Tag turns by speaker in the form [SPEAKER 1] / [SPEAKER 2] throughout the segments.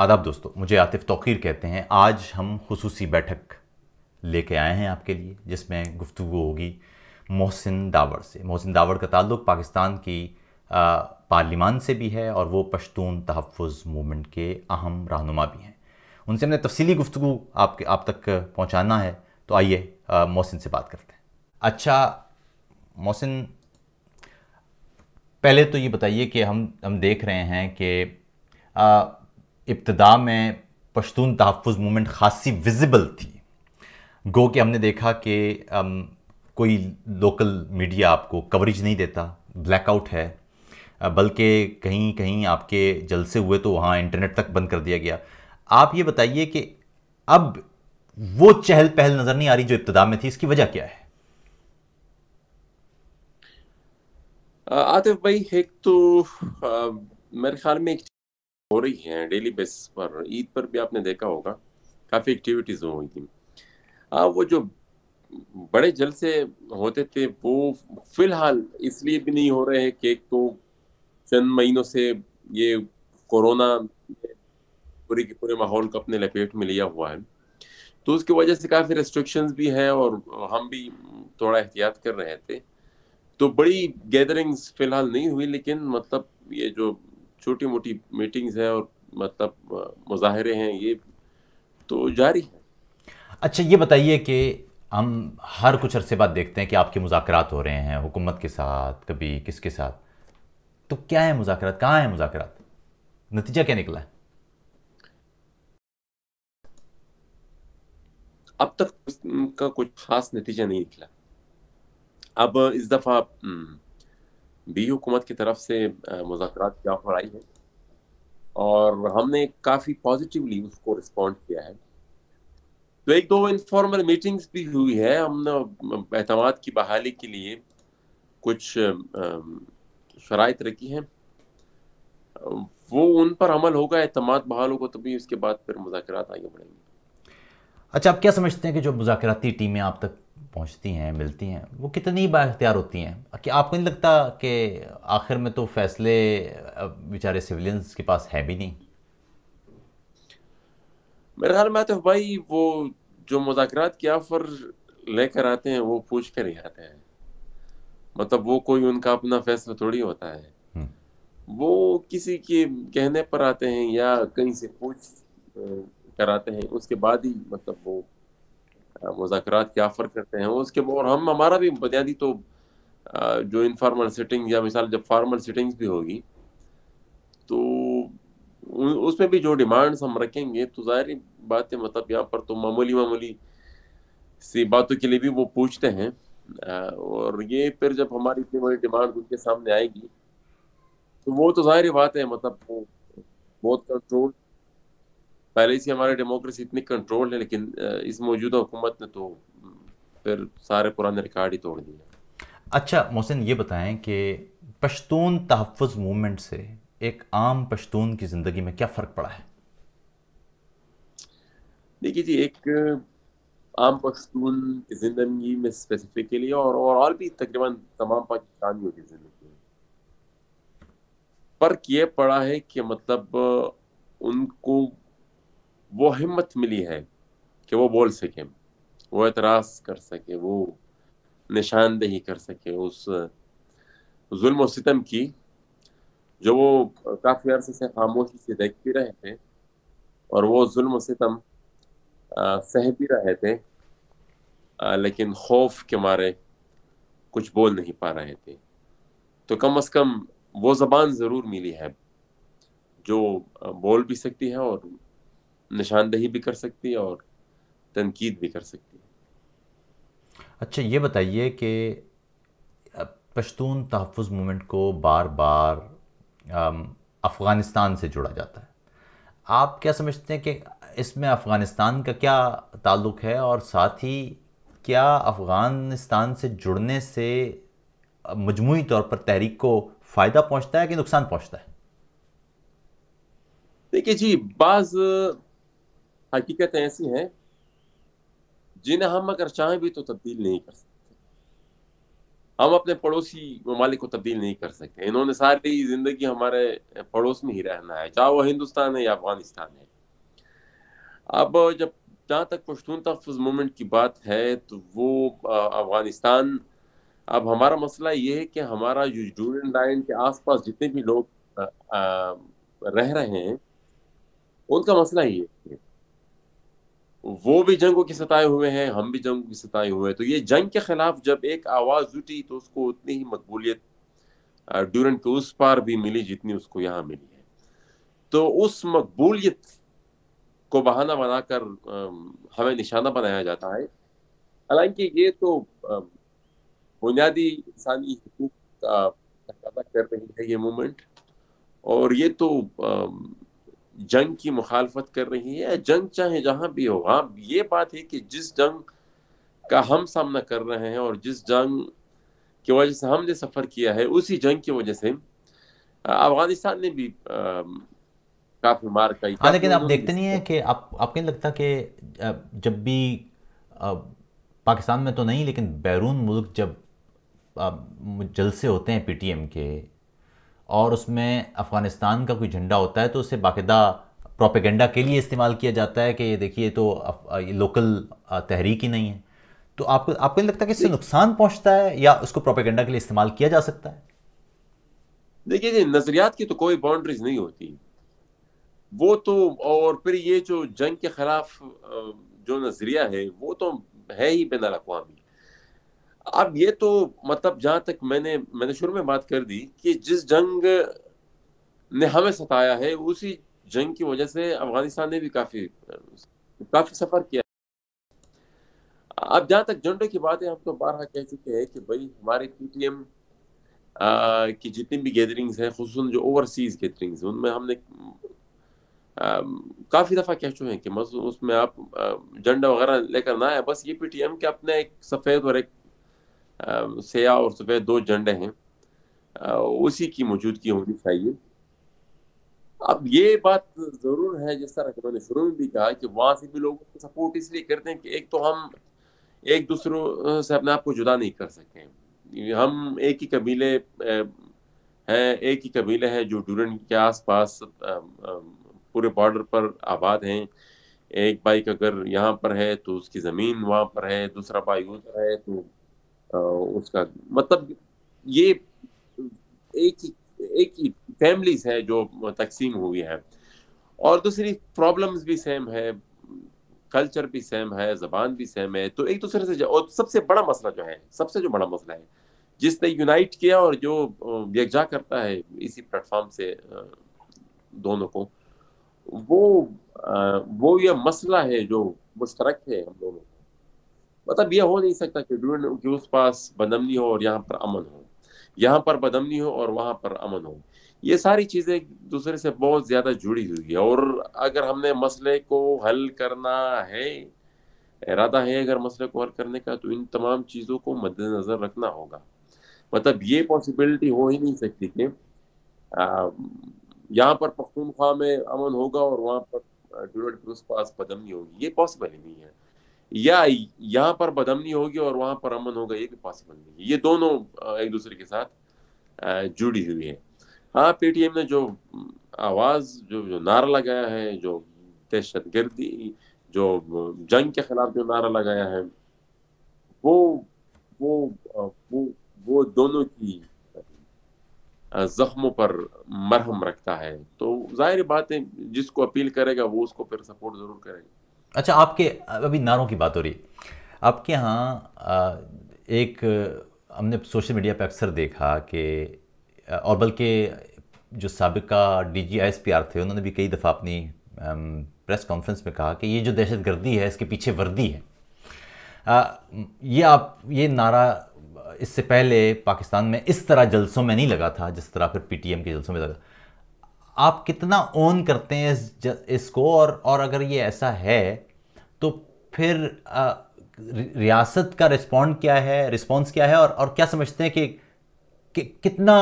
[SPEAKER 1] आदाब दोस्तों मुझे आतिफ तोकीर कहते हैं आज हम खसूसी बैठक लेके आए हैं आपके लिए जिसमें गुफ्तु होगी मोहसिन दावर से मोहसिन दावर का ताल्लुक पाकिस्तान की पार्लिमान से भी है और वो पश्तून तहफ़ मूवमेंट के अहम रहनुमा भी हैं उनसे हमने तफसीली गुफ्तु आपके आप तक पहुँचाना है तो आइए मोहसिन से बात करते हैं अच्छा मोहसिन पहले तो ये बताइए कि हम हम देख रहे हैं कि इब्तदा में पश्तून तहफ़ मूवमेंट खासी विजिबल थी गो कि हमने देखा कि कोई लोकल मीडिया आपको कवरेज नहीं देता ब्लैकआउट है बल्कि कहीं कहीं आपके जलसे हुए तो वहाँ इंटरनेट तक बंद कर दिया गया आप ये बताइए कि अब वो चहल पहल नज़र नहीं आ रही जो इब्तदा में थी इसकी वजह क्या है
[SPEAKER 2] आतिफ भाई एक तो आ, मेरे ख्याल में एक हो रही हैं डेली बेसिस पर ईद पर भी आपने देखा होगा काफ़ी एक्टिविटीज़ रही थी अब वो जो बड़े जलसे होते थे वो फिलहाल इसलिए भी नहीं हो रहे हैं कि तो चंद महीनों से ये कोरोना पूरे के पूरे माहौल को अपने लपेट में लिया हुआ है तो उसकी वजह से काफ़ी रेस्ट्रिक्शन भी हैं और हम भी थोड़ा एहतियात कर रहे थे तो बड़ी गैदरिंग्स फिलहाल नहीं हुई लेकिन मतलब ये जो छोटी मोटी मीटिंग्स हैं और मतलब मुजाहरे हैं ये
[SPEAKER 1] तो जारी है अच्छा ये बताइए कि हम हर कुछ अरसे बाद देखते हैं कि आपके मुजात हो रहे हैं हुकूमत के साथ कभी किसके साथ तो क्या है मुजात कहाँ है मुजात नतीजा क्या निकला है
[SPEAKER 2] अब तक का कुछ खास नतीजा नहीं निकला अब इस दफ़ा हम्म, बी हुकूमत की तरफ से मुजाकर की ऑफर आई है और हमने काफ़ी पॉजिटिवली उसको रिस्पॉन्ड किया है तो एक दो इनफॉर्मल मीटिंग्स भी हुई है हमने अहतम की बहाली के लिए कुछ शराइ रखी हैं वो उन पर अमल होगा अहतम बहाल होगा तभी उसके बाद फिर मुजाकर आगे बढ़ेंगे
[SPEAKER 1] अच्छा आप क्या समझते हैं कि जो मुजाकती टीमें आप तक पहुंचती हैं मिलती हैं वो कितनी बाख्तियार होती हैं कि आपको नहीं लगता कि आखिर में तो फैसले बेचारे सिविलियंस के पास है भी नहीं
[SPEAKER 2] मेरे ख्याल में तो भाई वो जो मुजाकर के ऑफर लेकर आते हैं वो पूछ कर ही आते हैं मतलब वो कोई उनका अपना फैसला थोड़ी होता है हम्म। वो किसी के कहने पर आते हैं या कहीं से पूछ कराते हैं उसके बाद ही मतलब वो मुजाकर क्या फ़र्क करते हैं उसके और हम हमारा भी बुनियादी तो जो इनफॉर्मल सेटिंग या मिसाल जब फॉर्मल सिटिंग्स भी होगी तो उसमें भी जो डिमांड्स हम रखेंगे तो जाहिर बात है मतलब यहाँ पर तो मामूली मामूली सी बातों के लिए भी वो पूछते हैं और ये फिर जब हमारी इतनी बड़ी डिमांड उनके सामने आएगी तो वो तो जाहिर बात है मतलब वो बहुत कंट्रोल पहले से हमारे डेमोक्रेसी इतनी कंट्रोल है लेकिन इस मौजूदा हुकूमत ने तो फिर सारे पुराने रिकॉर्ड ही तोड़
[SPEAKER 1] दिए अच्छा मोहसिन ये बताएं कि पश्तून तहफ़ मूवमेंट से एक आम पश्तून की ज़िंदगी में क्या फ़र्क पड़ा है
[SPEAKER 2] देखिए जी एक आम पश्तून की ज़िंदगी में स्पेसिफिकली और ओवरऑल भी तकरीबन तमाम पाकिस्तानियों की ज़िंदगी में फ़र्क ये पड़ा है कि मतलब उनको वो हिम्मत मिली है कि वो बोल सके वो एतराज़ कर सके वो निशानदेही कर सके उस जुल्म सितम की जो वो काफ़ी अरसे से खामोशी से देख भी रहे थे और वो जुल्म सितम सह भी रहे थे आ, लेकिन खौफ के मारे कुछ बोल नहीं पा रहे थे तो कम अज़ कम वो ज़बान ज़रूर मिली है जो बोल भी सकती है और निशानदेही भी कर सकती है और तनकीद भी कर सकती है
[SPEAKER 1] अच्छा ये बताइए कि पश्तून तहफ़ मूवमेंट को बार बार अफ़गानिस्तान से जुड़ा जाता है आप क्या समझते हैं कि इसमें अफ़गानिस्तान का क्या ताल्लुक़ है और साथ ही क्या अफ़गानिस्तान से जुड़ने से मजमू तौर पर तहरीक को फ़ायदा पहुँचता है कि नुकसान पहुँचता है
[SPEAKER 2] देखिए जी बाज़ हकीकतें ऐसी हैं जिन्हें हम अगर चाहें भी तो तब्दील नहीं कर सकते हम अपने पड़ोसी ममालिक को तब्दील नहीं कर सकते इन्होंने सारी ज़िंदगी हमारे पड़ोस में ही रहना है चाहे वह हिंदुस्तान है या अफगानिस्तान है अब जब जहाँ तक पश्तून तहफ़ मूवमेंट की बात है तो वो अफ़गानिस्तान अब हमारा मसला ये है कि हमारा जो जूनियन लाइन के आसपास जितने भी लोग आ, आ, रह रहे हैं उनका मसला ये है वो भी जंगों की सताए हुए हैं हम भी जंगों के सताए हुए हैं तो ये जंग के खिलाफ जब एक आवाज उठी तो उसको उतनी ही मकबूलियत ड्यूरेंट के उस पार भी मिली जितनी उसको यहाँ मिली है तो उस मकबूलियत को बहाना बनाकर हमें निशाना बनाया जाता है हालांकि ये तो बुनियादी इंसानी हकूक का कर रही है ये मूवमेंट और ये तो जंग की मुखालफत कर रही है जंग चाहे जहां भी हो हाँ ये बात है कि जिस जंग का हम सामना कर रहे हैं और जिस जंग की वजह से हमने सफ़र किया है उसी जंग की वजह से अफगानिस्तान ने भी काफ़ी मार खाई हाँ लेकिन आप देखते नहीं
[SPEAKER 1] है कि आप आपको नहीं लगता कि जब भी आ, पाकिस्तान में तो नहीं लेकिन बैरून मुल्क जब जलसे होते हैं पीटीएम के और उसमें अफ़गानिस्तान का कोई झंडा होता है तो उसे बाकायदा प्रोपेगेंडा के लिए इस्तेमाल किया जाता है कि ये देखिए तो ये लोकल तहरीक ही नहीं है तो आपको आपको नहीं लगता कि इससे नुकसान पहुंचता है या उसको प्रोपेगेंडा के लिए इस्तेमाल किया जा सकता है
[SPEAKER 2] देखिए जी नज़रियात की तो कोई बाउंड्रीज नहीं होती वो तो और फिर ये जो जंग के खिलाफ जो नज़रिया है वो तो है ही बैन अवी अब ये तो मतलब जहां तक मैंने मैंने शुरू में बात कर दी कि जिस जंग ने हमें सताया है उसी जंग की वजह से अफगानिस्तान ने भी काफ़ी काफ़ी सफ़र किया अब जहां तक झंडे की बात है हम तो बारह कह चुके हैं कि भाई हमारे पीटीएम की जितनी भी गैदरिंग्स हैं खूस जो ओवरसीज गैदरिंग्स उनमें हमने काफ़ी दफ़ा कह चुके हैं कि उसमें आप झंडा वगैरह लेकर ना आए बस ये पीटीएम के अपने एक सफ़ेद और एक सयाह और सफ़ेद दो झंडे हैं उसी की मौजूदगी होनी चाहिए अब ये बात ज़रूर है जिस तरह कि मैंने शुरू में भी कहा कि वहां से भी लोग सपोर्ट इसलिए करते हैं कि एक तो हम एक दूसरों से अपने आप को जुदा नहीं कर सकते हम एक ही कबीले हैं एक ही कबीले हैं जो डूरन के आसपास पूरे बॉर्डर पर आबाद हैं एक बाइक अगर यहाँ पर है तो उसकी ज़मीन वहाँ पर है दूसरा बाइक उधर है तो उसका मतलब ये एक ही एक ही फैमिलीज है जो तकसीम हुई है और दूसरी प्रॉब्लम्स भी सेम है कल्चर भी सेम है जबान भी सेम है तो एक दूसरे से और सबसे बड़ा मसला जो है सबसे जो बड़ा मसला है जिसने यूनाइट किया और जो यकजा करता है इसी प्लेटफॉर्म से दोनों को वो वो ये मसला है जो मुश्तरक है हम दोनों मतलब ये हो नहीं सकता कि ड्यून के उस पास बदमनी हो और यहाँ पर अमन हो यहाँ पर बदमनी हो और वहाँ पर अमन हो ये सारी चीज़ें एक दूसरे से बहुत ज़्यादा जुड़ी हुई है और अगर हमने मसले को हल करना है इरादा है अगर मसले को हल करने का तो इन तमाम चीज़ों को मद्देनज़र रखना होगा मतलब ये पॉसिबिलिटी हो ही नहीं सकती कि यहाँ पर पख्तूनख्वा में अमन होगा और वहाँ पर ड्यूरेट के उस पास बदमनी होगी ये पॉसिबल ही नहीं है या यहाँ पर बदमनी होगी और वहाँ पर अमन होगा ये भी पॉसिबल नहीं है ये दोनों एक दूसरे के साथ जुड़ी हुई है हाँ पीटीएम ने जो आवाज़ जो जो नारा लगाया है जो दहशत गर्दी जो जंग के खिलाफ जो नारा लगाया है वो वो वो वो दोनों की जख्मों पर मरहम रखता है तो जाहिर बात है जिसको अपील करेगा वो उसको फिर सपोर्ट ज़रूर करेगा
[SPEAKER 1] अच्छा आपके अभी नारों की बात हो रही आपके यहाँ एक हमने सोशल मीडिया पर अक्सर देखा कि और बल्कि जो सबका D G S P R थे उन्होंने भी कई दफ़ा अपनी प्रेस कॉन्फ्रेंस में कहा कि ये जो दहशत गर्दी है इसके पीछे वर्दी है आ, ये आप ये नारा इससे पहले पाकिस्तान में इस तरह जलसों में नहीं लगा था जिस तरह फिर पीटीएम के जलसों में लगा आप कितना ओन करते हैं इस इसको और और अगर ये ऐसा है तो फिर आ, रियासत का रिस्पॉन्ड क्या है रिस्पॉन्स क्या है और और क्या समझते हैं कि, कि कितना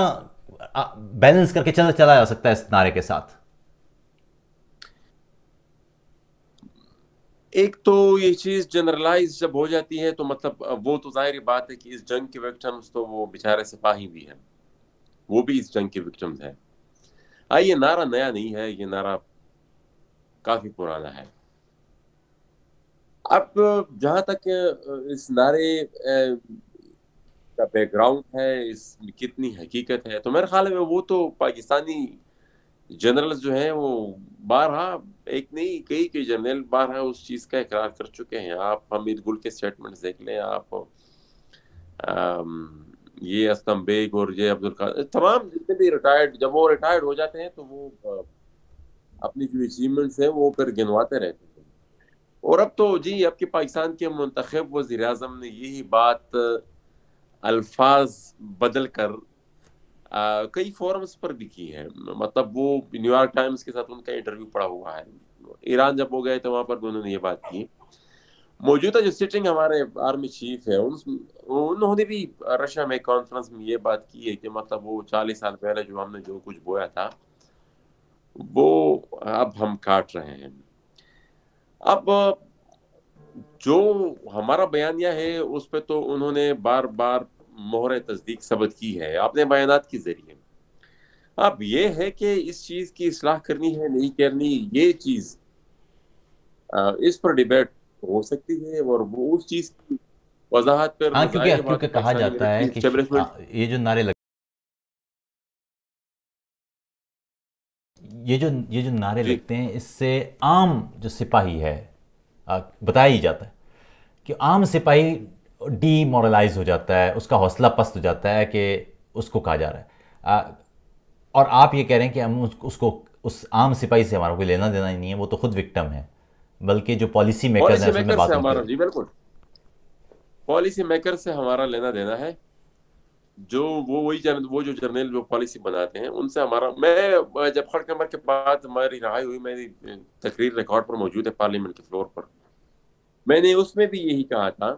[SPEAKER 1] बैलेंस करके चला चला जा सकता है इस नारे के साथ
[SPEAKER 2] एक तो ये चीज जनरलाइज जब हो जाती है तो मतलब वो तो जाहिर बात है कि इस जंग के विक्टम्स तो वो बेचारे सिपाही भी हैं वो भी इस जंग के विक्टम्स हैं हाँ ये नारा नया नहीं है ये नारा काफी पुराना है अब जहां तक इस नारे का बैकग्राउंड है इस कितनी हकीकत है तो मेरे ख्याल में वो तो पाकिस्तानी जनरल जो है वो बारहा एक नहीं कई कई जनरल बारहा उस चीज़ का इकरार कर चुके हैं आप हमीद गुल के स्टेटमेंट देख लें आप आम, ये असलम बेग और ये अब्दुल तमाम जितने भी रिटायर्ड जब वो रिटायर्ड हो जाते हैं तो वो अपनी जो अचीवमेंट्स हैं वो फिर गिनवाते रहते हैं और अब तो जी अब के पाकिस्तान के मंतखब वजीर अजम ने यही बात अल्फाज बदल कर आ, कई फोरम्स पर भी की है मतलब वो न्यूयॉर्क टाइम्स के साथ उनका इंटरव्यू पड़ा हुआ है ईरान जब हो गए तो वहाँ पर उन्होंने ये बात की मौजूदा जो सिटिंग हमारे आर्मी चीफ है उन उन्होंने भी रशिया में कॉन्फ्रेंस में ये बात की है कि मतलब वो चालीस साल पहले जो हमने जो कुछ बोया था वो अब हम काट रहे हैं अब जो हमारा बयानिया है उस पर तो उन्होंने बार बार मोहर तस्दीक सबक की है अपने बयान के जरिए अब ये है कि इस चीज़ की असलाह करनी है नहीं करनी ये चीज़ इस पर डिबेट हो सकती है और वो उस चीज की वजाहत पर हाँ क्योंकि क्योंकि कहा जाता है कि हाँ,
[SPEAKER 1] ये जो नारे लग ये जो ये जो नारे लगते हैं इससे आम जो सिपाही है बताया ही जाता है कि आम सिपाही डीमोरलाइज हो जाता है उसका हौसला पस्त हो जाता है कि उसको कहा जा रहा है आ, और आप ये कह रहे हैं कि हम उसको उस आम सिपाही से हमारा कोई लेना देना ही नहीं है वो तो खुद विक्टम है बल्कि जो पॉलिसी मेकर्स हैं मेकर से
[SPEAKER 2] हमारा जी बिल्कुल पॉलिसी मेकर से हमारा लेना देना है जो वो वही जन, वो जो जर्नल जो पॉलिसी बनाते हैं उनसे हमारा मैं जब खड़ कमर के बाद हमारी रहाई हुई मेरी तकरीर रिकॉर्ड पर मौजूद है पार्लियामेंट के फ्लोर पर मैंने उसमें भी यही कहा था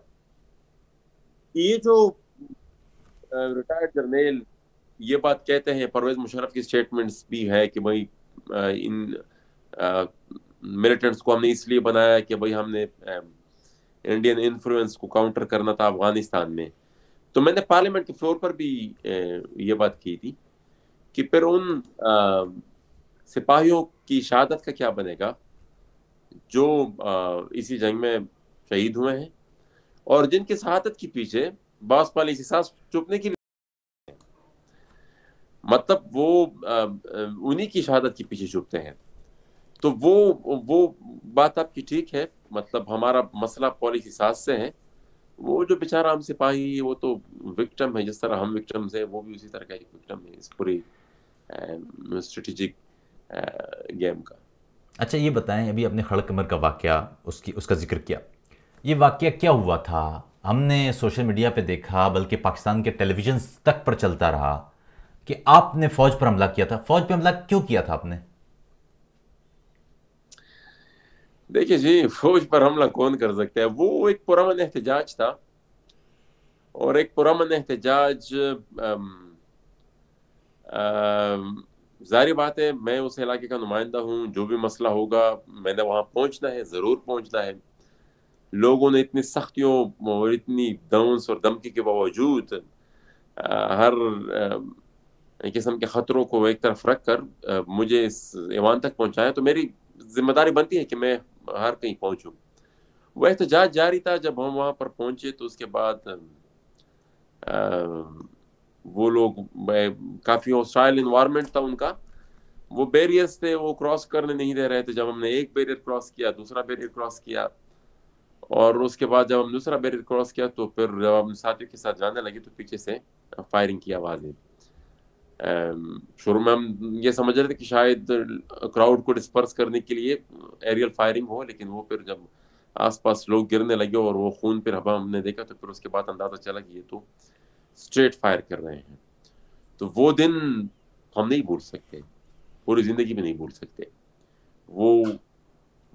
[SPEAKER 2] कि ये जो रिटायर्ड जर्नल ये बात कहते हैं परवेज मुशरफ की स्टेटमेंट्स भी है कि भाई इन आ, मिलिटेंट्स को हमने इसलिए बनाया कि भाई हमने इंडियन इन्फ्लुएंस को काउंटर करना था अफगानिस्तान में तो मैंने पार्लियामेंट के फ्लोर पर भी ये बात की थी कि फिर उन सिपाहियों की शहादत का क्या बनेगा जो इसी जंग में शहीद हुए हैं और जिनकी शहादत के पीछे बास पाली की सांस चुपने की मतलब वो उन्हीं की शहादत के पीछे चुपते हैं तो वो वो बात आपकी ठीक है मतलब हमारा मसला पॉलिसी हिसाब से है वो जो बेचारा हमसे पाही वो तो विक्टम है जिस तरह हम विक्टम्स हैं वो भी उसी तरह का एक विक्टम है इस पूरी स्ट्रेटेजिक
[SPEAKER 1] गेम का अच्छा ये बताएं अभी अपने खड़ कमर का वाक्य उसकी उसका जिक्र किया ये वाक्य क्या हुआ था हमने सोशल मीडिया पे देखा बल्कि पाकिस्तान के टेलीविजन तक पर चलता रहा कि आपने फौज पर हमला किया था फौज पर हमला क्यों किया था आपने
[SPEAKER 2] देखिए जी फौज पर हमला कौन कर सकता है वो एक पुरान एहतजाज था और एक पुरान एहतजाज जारी बात है मैं उस इलाके का नुमाइंदा हूँ जो भी मसला होगा मैंने वहाँ पहुँचना है ज़रूर पहुँचना है लोगों ने इतनी सख्तियों और इतनी दंस और दमकी के बावजूद हर किस्म के ख़तरों को एक तरफ रख कर मुझे इस ईवान तक पहुँचाया तो मेरी जिम्मेदारी बनती है कि मैं हर कहीं पहुंचू वो तो एहतजाज जारी था जब हम वहां पर पहुंचे तो उसके बाद आ, वो लोग काफ़ी हॉस्टाइल इन्वायरमेंट था उनका वो बैरियर्स थे वो क्रॉस करने नहीं दे रहे थे जब हमने एक बैरियर क्रॉस किया दूसरा बैरियर क्रॉस किया और उसके बाद जब हम दूसरा बैरियर क्रॉस किया तो फिर जब हम साथियों के साथ जाने लगे तो पीछे से फायरिंग की आवाज़ आई शुरू में हम ये समझ रहे थे कि शायद क्राउड को डिस्पर्स करने के लिए एरियल फायरिंग हो लेकिन वो फिर जब आसपास लोग गिरने लगे और वो खून फिर हवा हमने देखा तो फिर उसके बाद अंदाजा चला कि ये तो स्ट्रेट फायर कर रहे हैं तो वो दिन हम नहीं भूल सकते पूरी जिंदगी में नहीं भूल सकते वो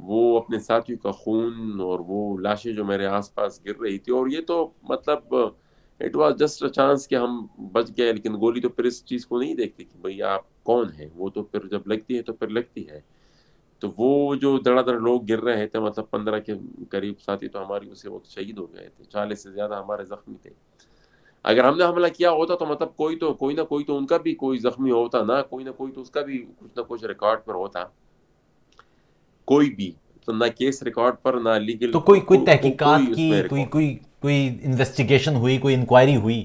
[SPEAKER 2] वो अपने साथियों का खून और वो लाशें जो मेरे आसपास गिर रही थी और ये तो मतलब it was just a chance कि हम बच गए लेकिन गोली तो फिर इस चीज़ को नहीं देखती कि भैया आप कौन है वो तो फिर जब लगती है तो फिर लगती है तो वो जो धड़ाधड़ लोग गिर रहे थे मतलब पंद्रह के करीब साथी तो हमारी उसे वक्त शहीद हो गए थे चालीस से ज़्यादा हमारे जख्मी थे अगर हमने हमला किया होता तो मतलब कोई तो कोई ना कोई तो उनका भी कोई जख्मी होता ना कोई ना कोई तो उसका भी कुछ ना कुछ रिकॉर्ड पर होता कोई भी तो ना केस रिकॉर्ड पर ना लीगल
[SPEAKER 1] तो कोई कोई तहकीकात की कोई कोई कोई इन्वेस्टिगेशन हुई कोई इंक्वायरी हुई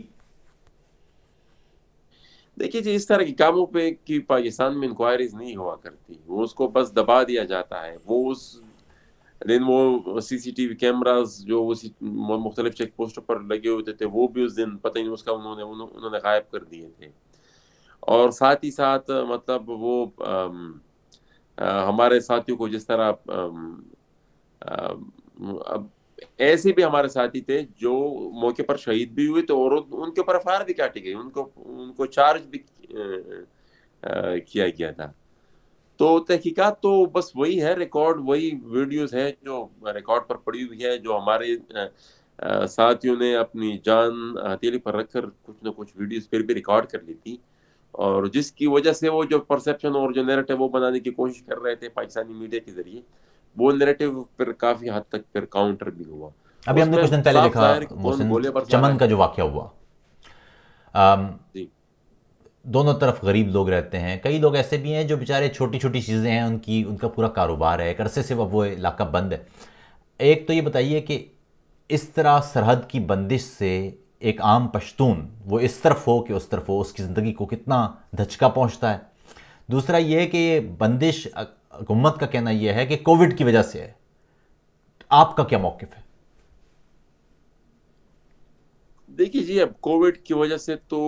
[SPEAKER 2] देखिए जी इस तरह के कामों पे कि पाकिस्तान में इंक्वायरीज नहीं हुआ करती वो उसको बस दबा दिया जाता है वो उस दिन वो सीसीटीवी कैमरास जो उसी मुख्तलिफ चेक पोस्टों पर लगे हुए थे वो भी उस दिन पता नहीं उसका उन्होंने उन्होंने गायब कर दिए थे और साथ ही साथ मतलब वो आम, आ, हमारे साथियों को जिस तरह आम, आ, अब ऐसे भी हमारे साथी थे जो मौके पर शहीद भी हुए थे और उनके ऊपर एफ भी काटी गई उनको उनको चार्ज भी किया गया था तो तहकीकात तो बस वही है रिकॉर्ड वही वीडियोस है जो रिकॉर्ड पर पड़ी हुई है जो हमारे साथियों ने अपनी जान हथेली पर रखकर कुछ ना कुछ वीडियोस फिर भी रिकॉर्ड कर ली थी और जिसकी वजह से वो जो परसेप्शन और जो नेरेटिव वो बनाने की कोशिश कर रहे थे पाकिस्तानी मीडिया के जरिए वो नेरेटिव फिर काफी हद तक फिर
[SPEAKER 1] काउंटर भी हुआ
[SPEAKER 2] अभी हमने कुछ दिन पहले देखा चमन का जो
[SPEAKER 1] वाक्य हुआ आम, दोनों तरफ गरीब लोग रहते हैं कई लोग ऐसे भी हैं जो बेचारे छोटी छोटी चीज़ें हैं उनकी उनका पूरा कारोबार है अरसे से वो इलाका बंद है एक तो ये बताइए कि इस तरह सरहद की बंदिश से एक आम पश्तून वो इस तरफ हो कि उस तरफ हो उसकी ज़िंदगी को कितना धचका पहुंचता है दूसरा ये कि बंदिश हुकूमत का कहना यह है कि कोविड की वजह से है आपका क्या मौकफ है
[SPEAKER 2] देखिए जी अब कोविड की वजह से तो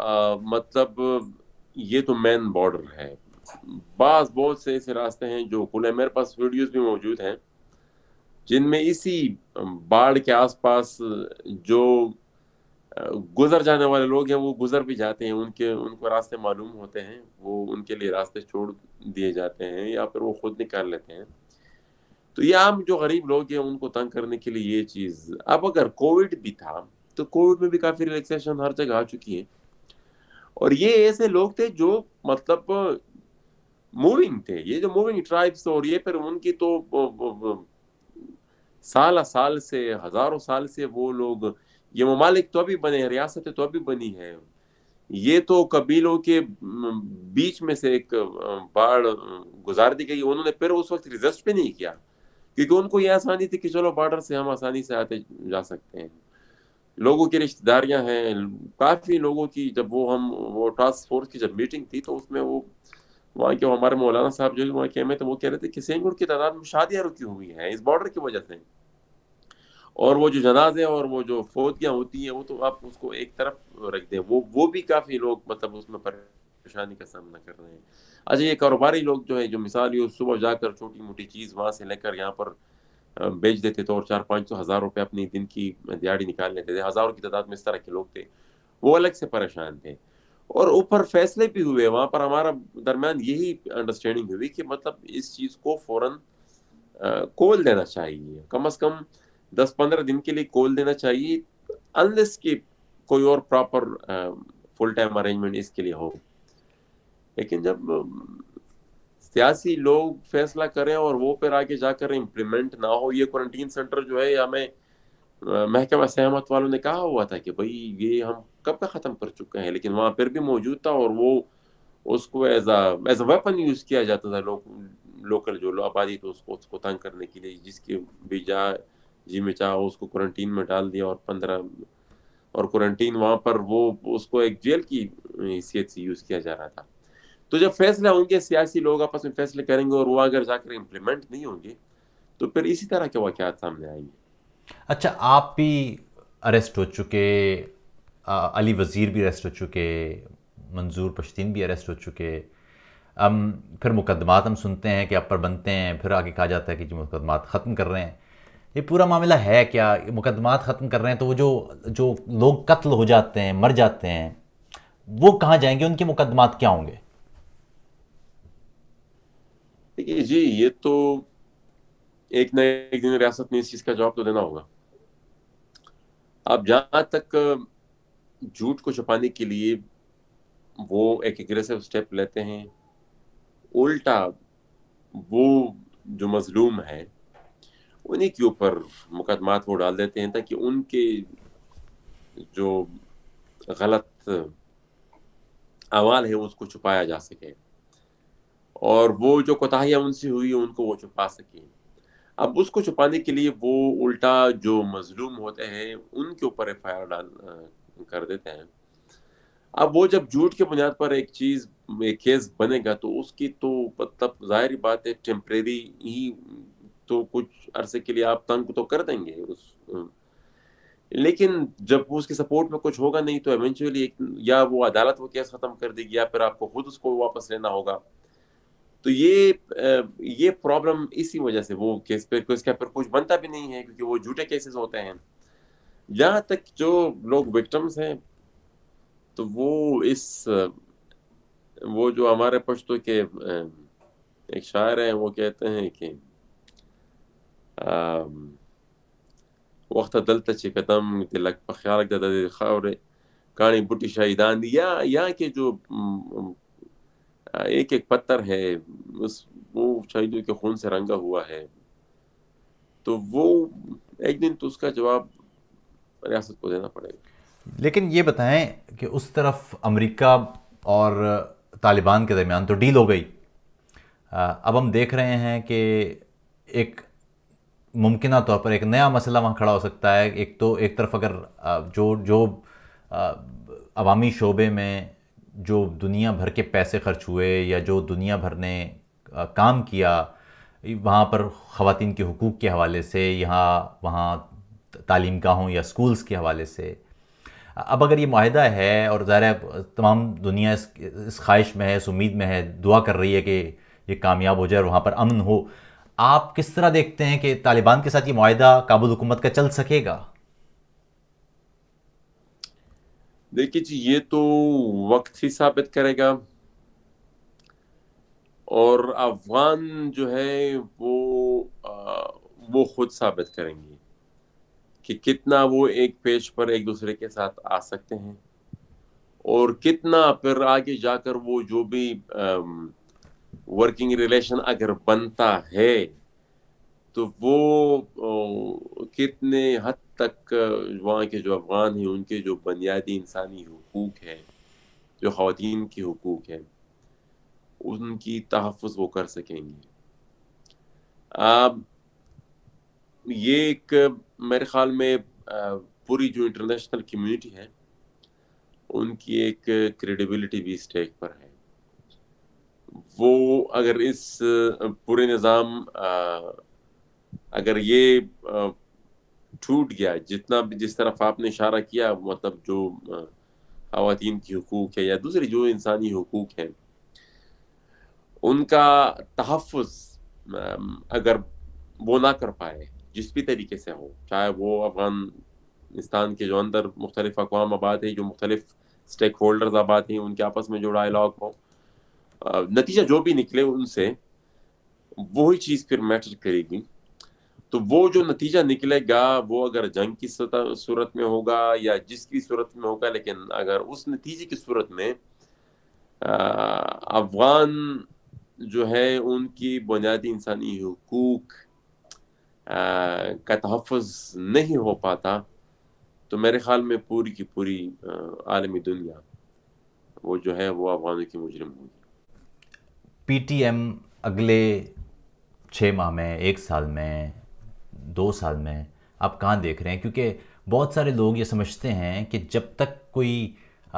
[SPEAKER 2] आ, मतलब ये तो मेन बॉर्डर है बास बहुत से ऐसे रास्ते हैं जो खुले मेरे पास वीडियोस भी मौजूद हैं जिनमें इसी बाढ़ के आसपास जो गुजर जाने वाले लोग हैं वो गुजर भी जाते हैं उनके उनको रास्ते मालूम होते हैं वो उनके लिए रास्ते छोड़ दिए जाते हैं या फिर वो खुद निकाल लेते हैं तो ये आम जो गरीब लोग हैं उनको तंग करने के लिए ये चीज़ अब अगर कोविड भी था तो कोविड में भी काफ़ी रिलैक्सेशन हर जगह आ चुकी है और ये ऐसे लोग थे जो मतलब मूविंग थे ये जो मूविंग ट्राइब्स और ये फिर उनकी तो साल साल से हजारों साल से वो लोग ये ममालिक तो अभी बने रियासतें तो अभी बनी है ये तो कबीलों के बीच में से एक बाढ़ गुजार दी गई उन्होंने फिर उस वक्त रिजस्ट भी नहीं किया क्योंकि उनको ये आसानी थी कि चलो बॉर्डर से हम आसानी से आते जा सकते हैं लोगों की रिश्तेदारियां हैं काफ़ी लोगों की जब वो हम वो टास्क फोर्स की जब मीटिंग थी तो उसमें वो वहाँ के हमारे मौलाना साहब जो वहाँ के हमें तो वो कह रहे थे कि सेंगुड़ की तादाद में शादियाँ रुकी हुई हैं इस बॉर्डर की वजह से और वो जो जनाजे और वो जो फौतियाँ होती हैं वो तो आप उसको एक तरफ रख दें वो वो भी काफ़ी लोग मतलब उसमें परेशानी का सामना कर रहे हैं अच्छा ये कारोबारी लोग जो है जो मिसाल ये सुबह जाकर छोटी मोटी चीज़ वहाँ से लेकर यहाँ पर बेच देते थे तो और चार पाँच सौ हज़ार रुपये अपनी दिन की दिहाड़ी निकाल लेते थे हज़ारों की तादाद में इस तरह के लोग थे वो अलग से परेशान थे और ऊपर फैसले भी हुए वहाँ पर हमारा दरमियान यही अंडरस्टैंडिंग हुई कि मतलब इस चीज़ को फ़ौर कोल देना चाहिए कम अज़ कम दस पंद्रह दिन के लिए कॉल देना चाहिए अनलेस कि कोई और प्रॉपर फुल टाइम अरेंजमेंट इसके लिए हो लेकिन जब um, सियासी लोग फैसला करें और वो पर आगे जाकर इम्प्लीमेंट ना हो ये क्वारंटीन सेंटर जो है हमें uh, महकमा सहमत वालों ने कहा हुआ था कि भाई ये हम कब का ख़त्म कर चुके हैं लेकिन वहाँ पर भी मौजूद था और वो उसको as a as a weapon use किया जाता था लो, लोकल जो लो आबादी तो उसको उसको तंग करने के लिए जिसकी भी बेजा जी में चाहो उसको क्वारंटीन में डाल दिया और पंद्रह और क्वारंटीन वहाँ पर वो उसको एक जेल की हैसियत से यूज़ किया जा रहा था तो जब फैसले होंगे सियासी लोग आपस में फैसले करेंगे और वो अगर जाकर इम्प्लीमेंट नहीं होंगे तो फिर इसी तरह के वाक़ सामने
[SPEAKER 1] आएंगे अच्छा आप भी अरेस्ट हो चुके आ, अली वज़ीर भी अरेस्ट हो चुके मंजूर पश्तीन भी अरेस्ट हो चुके हम फिर मुकदमात हम सुनते हैं कि आप पर बनते हैं फिर आगे कहा जाता है कि जी मुकदमात ख़त्म कर रहे हैं ये पूरा मामला है क्या मुकदमात ख़त्म कर रहे हैं तो वो जो जो लोग कत्ल हो जाते हैं मर जाते हैं वो कहाँ जाएंगे उनके मुकदमात क्या होंगे
[SPEAKER 2] देखिए जी ये तो एक न एक दिन रियासत ने इस चीज़ का जवाब तो देना होगा अब जहाँ तक झूठ को छुपाने के लिए वो एक एग्रेसिव स्टेप लेते हैं उल्टा वो जो मजलूम है उन्हीं के ऊपर मुकदमात वो डाल देते हैं ताकि उनके जो गलत अवाल है उसको छुपाया जा सके और वो जो कोताहियाँ उनसे हुई उनको वो छुपा सके अब उसको छुपाने के लिए वो उल्टा जो मजलूम होते हैं उनके ऊपर एफ आई आर डाल कर देते हैं अब वो जब झूठ के बुनियाद पर एक चीज़ एक केस बनेगा तो उसकी तो मतलब जाहिर बात है टेम्प्रेरी ही तो कुछ अरसे के लिए आप तंग तो कर देंगे उस लेकिन जब उसके सपोर्ट में कुछ होगा नहीं तो एवेंचुअली या वो अदालत वो केस खत्म कर देगी या फिर आपको खुद उसको वापस लेना होगा तो ये ये प्रॉब्लम इसी वजह से वो केस पे इसके पर कुछ बनता भी नहीं है क्योंकि वो झूठे केसेस होते हैं जहाँ तक जो लोग विक्टम्स हैं तो वो इस वो जो हमारे पश्तों के एक शायर हैं वो कहते हैं कि وخت دلته چې قدم د لک په خیال کې د خاورې کانی بوټي شهیدان دي یا یا کې जो एक एक पत्थर है उस वो शहीदों के खून से रंगा हुआ है तो वो एक दिन तो उसका जवाब रियासत को देना पड़ेगा
[SPEAKER 1] लेकिन ये बताएं कि उस तरफ अमेरिका और तालिबान के दरमियान तो डील हो गई अब हम देख रहे हैं कि एक मुमकिन तौर पर एक नया मसला वहाँ खड़ा हो सकता है एक तो एक तरफ अगर जो जो अवामी शोबे में जो दुनिया भर के पैसे खर्च हुए या जो दुनिया भर ने काम किया वहाँ पर ख़वान के हकूक़ के हवाले से यहाँ वहाँ तालीम गाहों या स्कूल्स के हवाले से अब अगर ये माहिदा है और ज़ाहिर तमाम दुनिया इस, इस ख्वाहिश में है इस उम्मीद में है दुआ कर रही है कि ये कामयाब हो जाए और वहाँ पर अमन हो आप किस तरह देखते हैं कि तालिबान के साथ ये माहा काबुल हुकूमत का चल सकेगा देखिए
[SPEAKER 2] जी ये तो वक्त ही साबित करेगा और अफगान जो है वो आ, वो खुद साबित करेंगे कि कितना वो एक पेज पर एक दूसरे के साथ आ सकते हैं और कितना फिर आगे जाकर वो जो भी आ, वर्किंग रिलेशन अगर बनता है तो वो कितने हद तक वहाँ के जो अफगान हैं उनके जो बुनियादी इंसानी हकूक़ हैं जो खातन के हकूक़ हैं उनकी तहफ़ वो कर सकेंगे अब ये एक मेरे ख़्याल में पूरी जो इंटरनेशनल कम्युनिटी है उनकी एक क्रेडिबिलिटी भी स्टेक पर है वो अगर इस पूरे निज़ाम अगर ये छूट गया जितना भी जिस तरफ आपने इशारा किया मतलब जो खातन की हकूक है या दूसरे जो इंसानी हकूक हैं उनका तहफ़ अगर वो ना कर पाए जिस भी तरीके से हो चाहे वो अफगानिस्तान के जो अंदर मुख्तलिफ अकवाम आबाद है जो मुख्तलिफ स्टेक होल्डर्स आबाद हैं उनके आपस में जो डायलॉग हो नतीजा जो भी निकले उनसे वही चीज़ फिर मैटर करेगी तो वो जो नतीजा निकलेगा वो अगर जंग की सूरत में होगा या जिसकी सूरत में होगा लेकिन अगर उस नतीजे की सूरत में अफगान जो है उनकी बुनियादी इंसानी हकूक का तहफ़ नहीं हो पाता तो मेरे ख्याल में पूरी की पूरी आलमी दुनिया वो जो है वो अफगानों की मुजरिम होगी
[SPEAKER 1] पीटीएम अगले छः माह में एक साल में दो साल में आप कहाँ देख रहे हैं क्योंकि बहुत सारे लोग ये समझते हैं कि जब तक कोई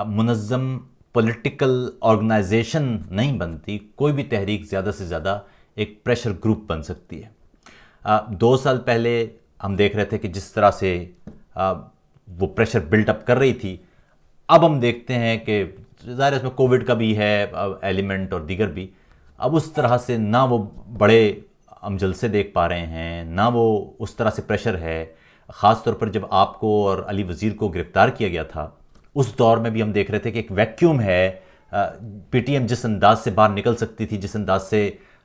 [SPEAKER 1] मुनज़म पॉलिटिकल ऑर्गेनाइजेशन नहीं बनती कोई भी तहरीक ज़्यादा से ज़्यादा एक प्रेशर ग्रुप बन सकती है आ, दो साल पहले हम देख रहे थे कि जिस तरह से आ, वो प्रेशर बिल्टअप कर रही थी अब हम देखते हैं कि ज़ाहिर इसमें कोविड का भी है एलिमेंट और दीगर भी अब उस तरह से ना वो बड़े हम जलसे देख पा रहे हैं ना वो उस तरह से प्रेशर है ख़ास तौर पर जब आपको और अली वज़ीर को गिरफ़्तार किया गया था उस दौर में भी हम देख रहे थे कि एक वैक्यूम है पीटीएम जिस अंदाज से बाहर निकल सकती थी जिस अंदाज से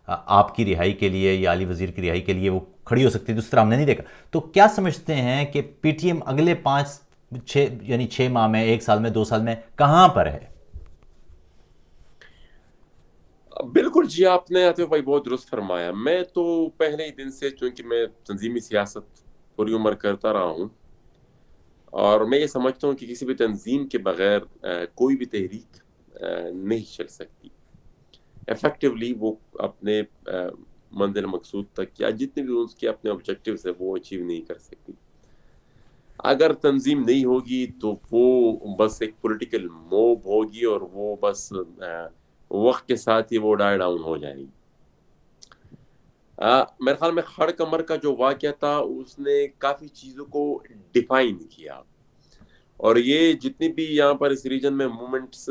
[SPEAKER 1] आपकी रिहाई के लिए या अली वज़ीर की रिहाई के लिए वो खड़ी हो सकती थी उस तरह हमने नहीं देखा तो क्या समझते हैं कि एम अगले पाँच छः यानी छः माह में एक साल में दो साल में कहाँ पर है
[SPEAKER 2] बिल्कुल जी आपने आते भाई बहुत दुरुस्त फरमाया मैं तो पहले ही दिन से चूंकि मैं तंजीमी सियासत पूरी उम्र करता रहा हूँ और मैं ये समझता हूँ कि किसी भी तंजीम के बगैर कोई भी तहरीक नहीं चल सकती इफेक्टिवली वो अपने मंजिल मकसूद तक या जितने भी उसके अपने ऑब्जेक्टिव है वो अचीव नहीं कर सकती अगर तंजीम नहीं होगी तो वो बस एक पॉलिटिकल मोब होगी और वो बस आ, वक्त के साथ ही वो डाई डाउन हो जाएगी आ, मेरे ख्याल में खड़ कमर का जो वाक़ था उसने काफ़ी चीज़ों को डिफाइन किया और ये जितनी भी यहाँ पर इस रीजन में मूवमेंट्स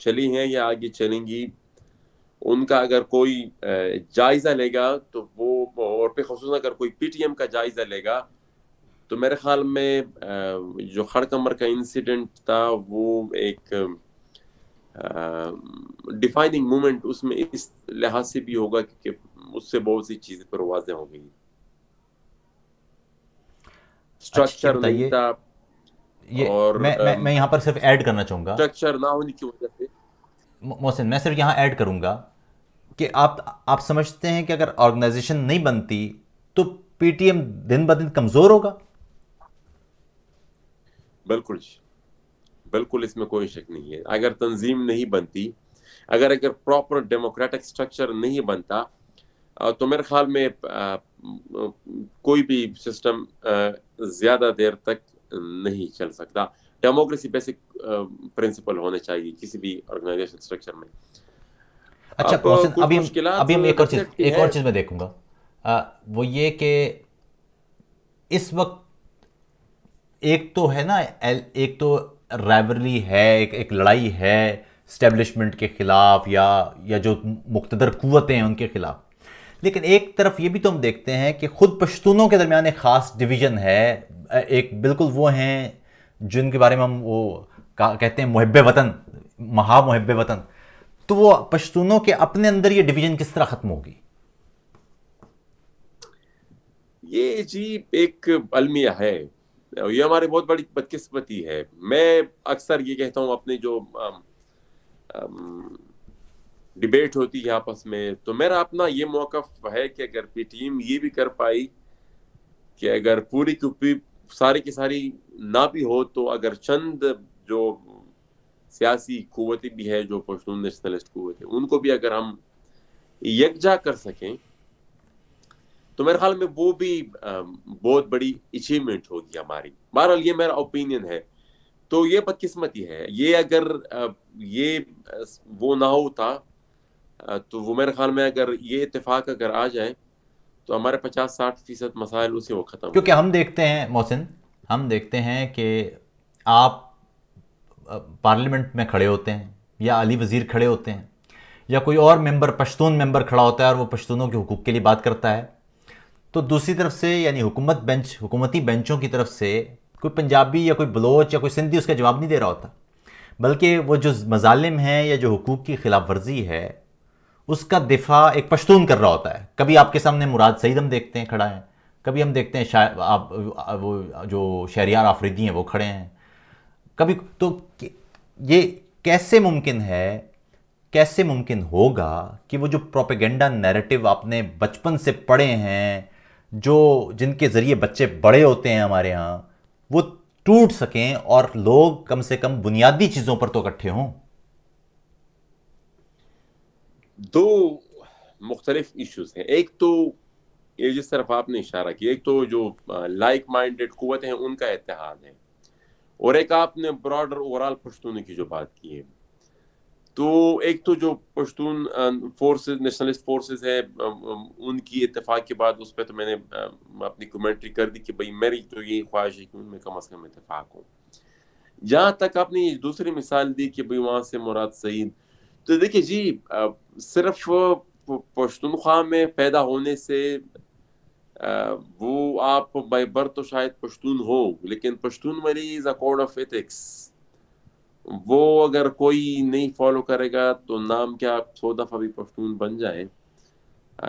[SPEAKER 2] चली हैं या आगे चलेंगी उनका अगर कोई जायज़ा लेगा तो वो और पे खसूस अगर कोई पीटीएम का जायज़ा लेगा तो मेरे ख्याल में जो खड़ कमर का इंसिडेंट था वो एक डिफाइनिंग मोमेंट उसमें इस लिहाज से भी होगा कि उससे बहुत सी चीजें पर वाजे हो गई स्ट्रक्चर नहीं था ये और मैं मैं, मैं यहाँ पर सिर्फ ऐड करना चाहूंगा स्ट्रक्चर ना होने की वजह से
[SPEAKER 1] मोहसिन मैं सिर्फ यहाँ ऐड करूंगा कि आप आप समझते हैं कि अगर ऑर्गेनाइजेशन नहीं बनती तो पीटीएम दिन ब दिन कमज़ोर होगा बिल्कुल जी
[SPEAKER 2] बिल्कुल इसमें कोई शक नहीं है अगर तंजीम नहीं बनती अगर अगर प्रॉपर डेमोक्रेटिक स्ट्रक्चर नहीं बनता तो मेरे ख्याल में कोई भी सिस्टम ज़्यादा देर तक नहीं चल सकता डेमोक्रेसी बेसिक प्रिंसिपल होने चाहिए किसी भी ऑर्गेनाइजेशन स्ट्रक्चर में अच्छा अब अभी अभी हम एक और चीज़ एक और चीज़ में
[SPEAKER 1] देखूंगा आ, वो ये कि इस वक्त एक तो है ना एक तो राइवरली है एक एक लड़ाई है स्टेब्लिशमेंट के ख़िलाफ़ या या जो मुख्तर क़वतें हैं उनके ख़िलाफ़ लेकिन एक तरफ ये भी तो हम देखते हैं कि ख़ुद पश्तूनों के दरमियान एक ख़ास डिवीज़न है एक बिल्कुल वो हैं जिनके बारे में हम वो कहते हैं महब वतन महा महब वतन तो वो पश्तूनों के अपने अंदर ये डिवीज़न किस तरह ख़त्म होगी
[SPEAKER 2] ये जी एक अलमिया है ये हमारी बहुत बड़ी बदकिस्मती है मैं अक्सर ये कहता हूँ अपने जो आम, आम, डिबेट होती है आपस में तो मेरा अपना ये मौकफ है कि अगर पीटीएम ये भी कर पाई कि अगर पूरी की सारी की सारी ना भी हो तो अगर चंद जो सियासी कुतें भी है जो पश्तून नेशनलिस्ट कुतें उनको भी अगर हम यकजा कर सकें तो मेरे ख्याल में वो भी बहुत बड़ी अचीवमेंट होगी हमारी बहरहाल ये मेरा ओपिनियन है तो ये बदकिस्मती है ये अगर ये वो ना होता तो वो मेरे ख्याल में अगर ये इतफाक अगर आ जाए तो हमारे पचास साठ फीसद मसाइल उसे वो ख़त्म क्योंकि हम
[SPEAKER 1] देखते हैं मोहसिन हम देखते हैं कि आप पार्लियामेंट में खड़े होते हैं या अली वज़ीर खड़े होते हैं या कोई और मेंबर पश्तून मेंबर खड़ा होता है और वो पश्तूनों के हकूक के लिए बात करता है तो दूसरी तरफ से यानी हुकूमत बेंच हुकूमती बेंचों की तरफ से कोई पंजाबी या कोई बलोच या कोई सिंधी उसका जवाब नहीं दे रहा होता बल्कि वो जो मजालिम हैं या जो हकूक़ की खिलाफ वर्जी है उसका दिफा एक पश्तून कर रहा होता है कभी आपके सामने मुराद सईद हम देखते हैं खड़ा है कभी हम देखते हैं आप वो जो शहरियार आफरीदी हैं वो खड़े हैं कभी तो ये कैसे मुमकिन है कैसे मुमकिन होगा कि वो जो प्रोपेगेंडा नैरेटिव आपने बचपन से पढ़े हैं जो जिनके ज़रिए बच्चे बड़े होते हैं हमारे यहाँ वो टूट सकें और लोग कम से कम बुनियादी चीज़ों पर तो इकट्ठे हों
[SPEAKER 2] दो मुख्तलिफ इश्यूज हैं एक तो ये जिस तरफ आपने इशारा किया एक तो जो लाइक माइंडेड कुत हैं उनका इतिहाद है और एक आपने ब्रॉडर ओवरऑल पश्तूनी की जो बात की है तो एक तो जो पश्तून फोर्सेस नेशनलिस्ट फोर्सेस है उनकी इतफाक के बाद उस पर तो मैंने अपनी कमेंट्री कर दी कि भाई मेरी तो यही ख्वाहिश है कि उनमें कम अज़ कम इतफाक हो जहाँ तक आपने दूसरी मिसाल दी कि भाई वहाँ से मुराद सईद तो देखिए जी सिर्फ पश्तनख्वा में पैदा होने से वो आप बाई बर तो शायद पश्तून हो लेकिन Pashtunwali is a code of ethics वो अगर कोई नहीं फॉलो करेगा तो नाम क्या आप सौ दफ़ा भी पश्तून बन जाए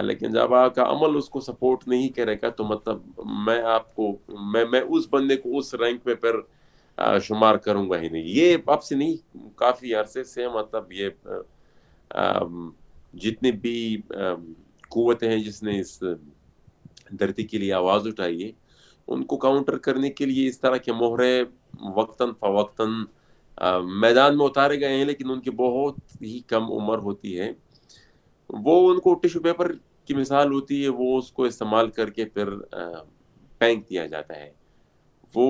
[SPEAKER 2] लेकिन जब आपका अमल उसको सपोर्ट नहीं करेगा तो मतलब मैं आपको मैं मैं उस बंदे को उस रैंक पे पर शुमार करूंगा ही नहीं ये आपसे नहीं काफ़ी अरसे से मतलब ये जितने भी कुतें हैं जिसने इस धरती के लिए आवाज़ उठाई है उनको काउंटर करने के लिए इस तरह के मोहरे वक्ता फ़वक्ता मैदान में उतारे गए हैं लेकिन उनकी बहुत ही कम उम्र होती है वो उनको टिश्यू पेपर की मिसाल होती है वो उसको इस्तेमाल करके फिर फेंक दिया जाता है वो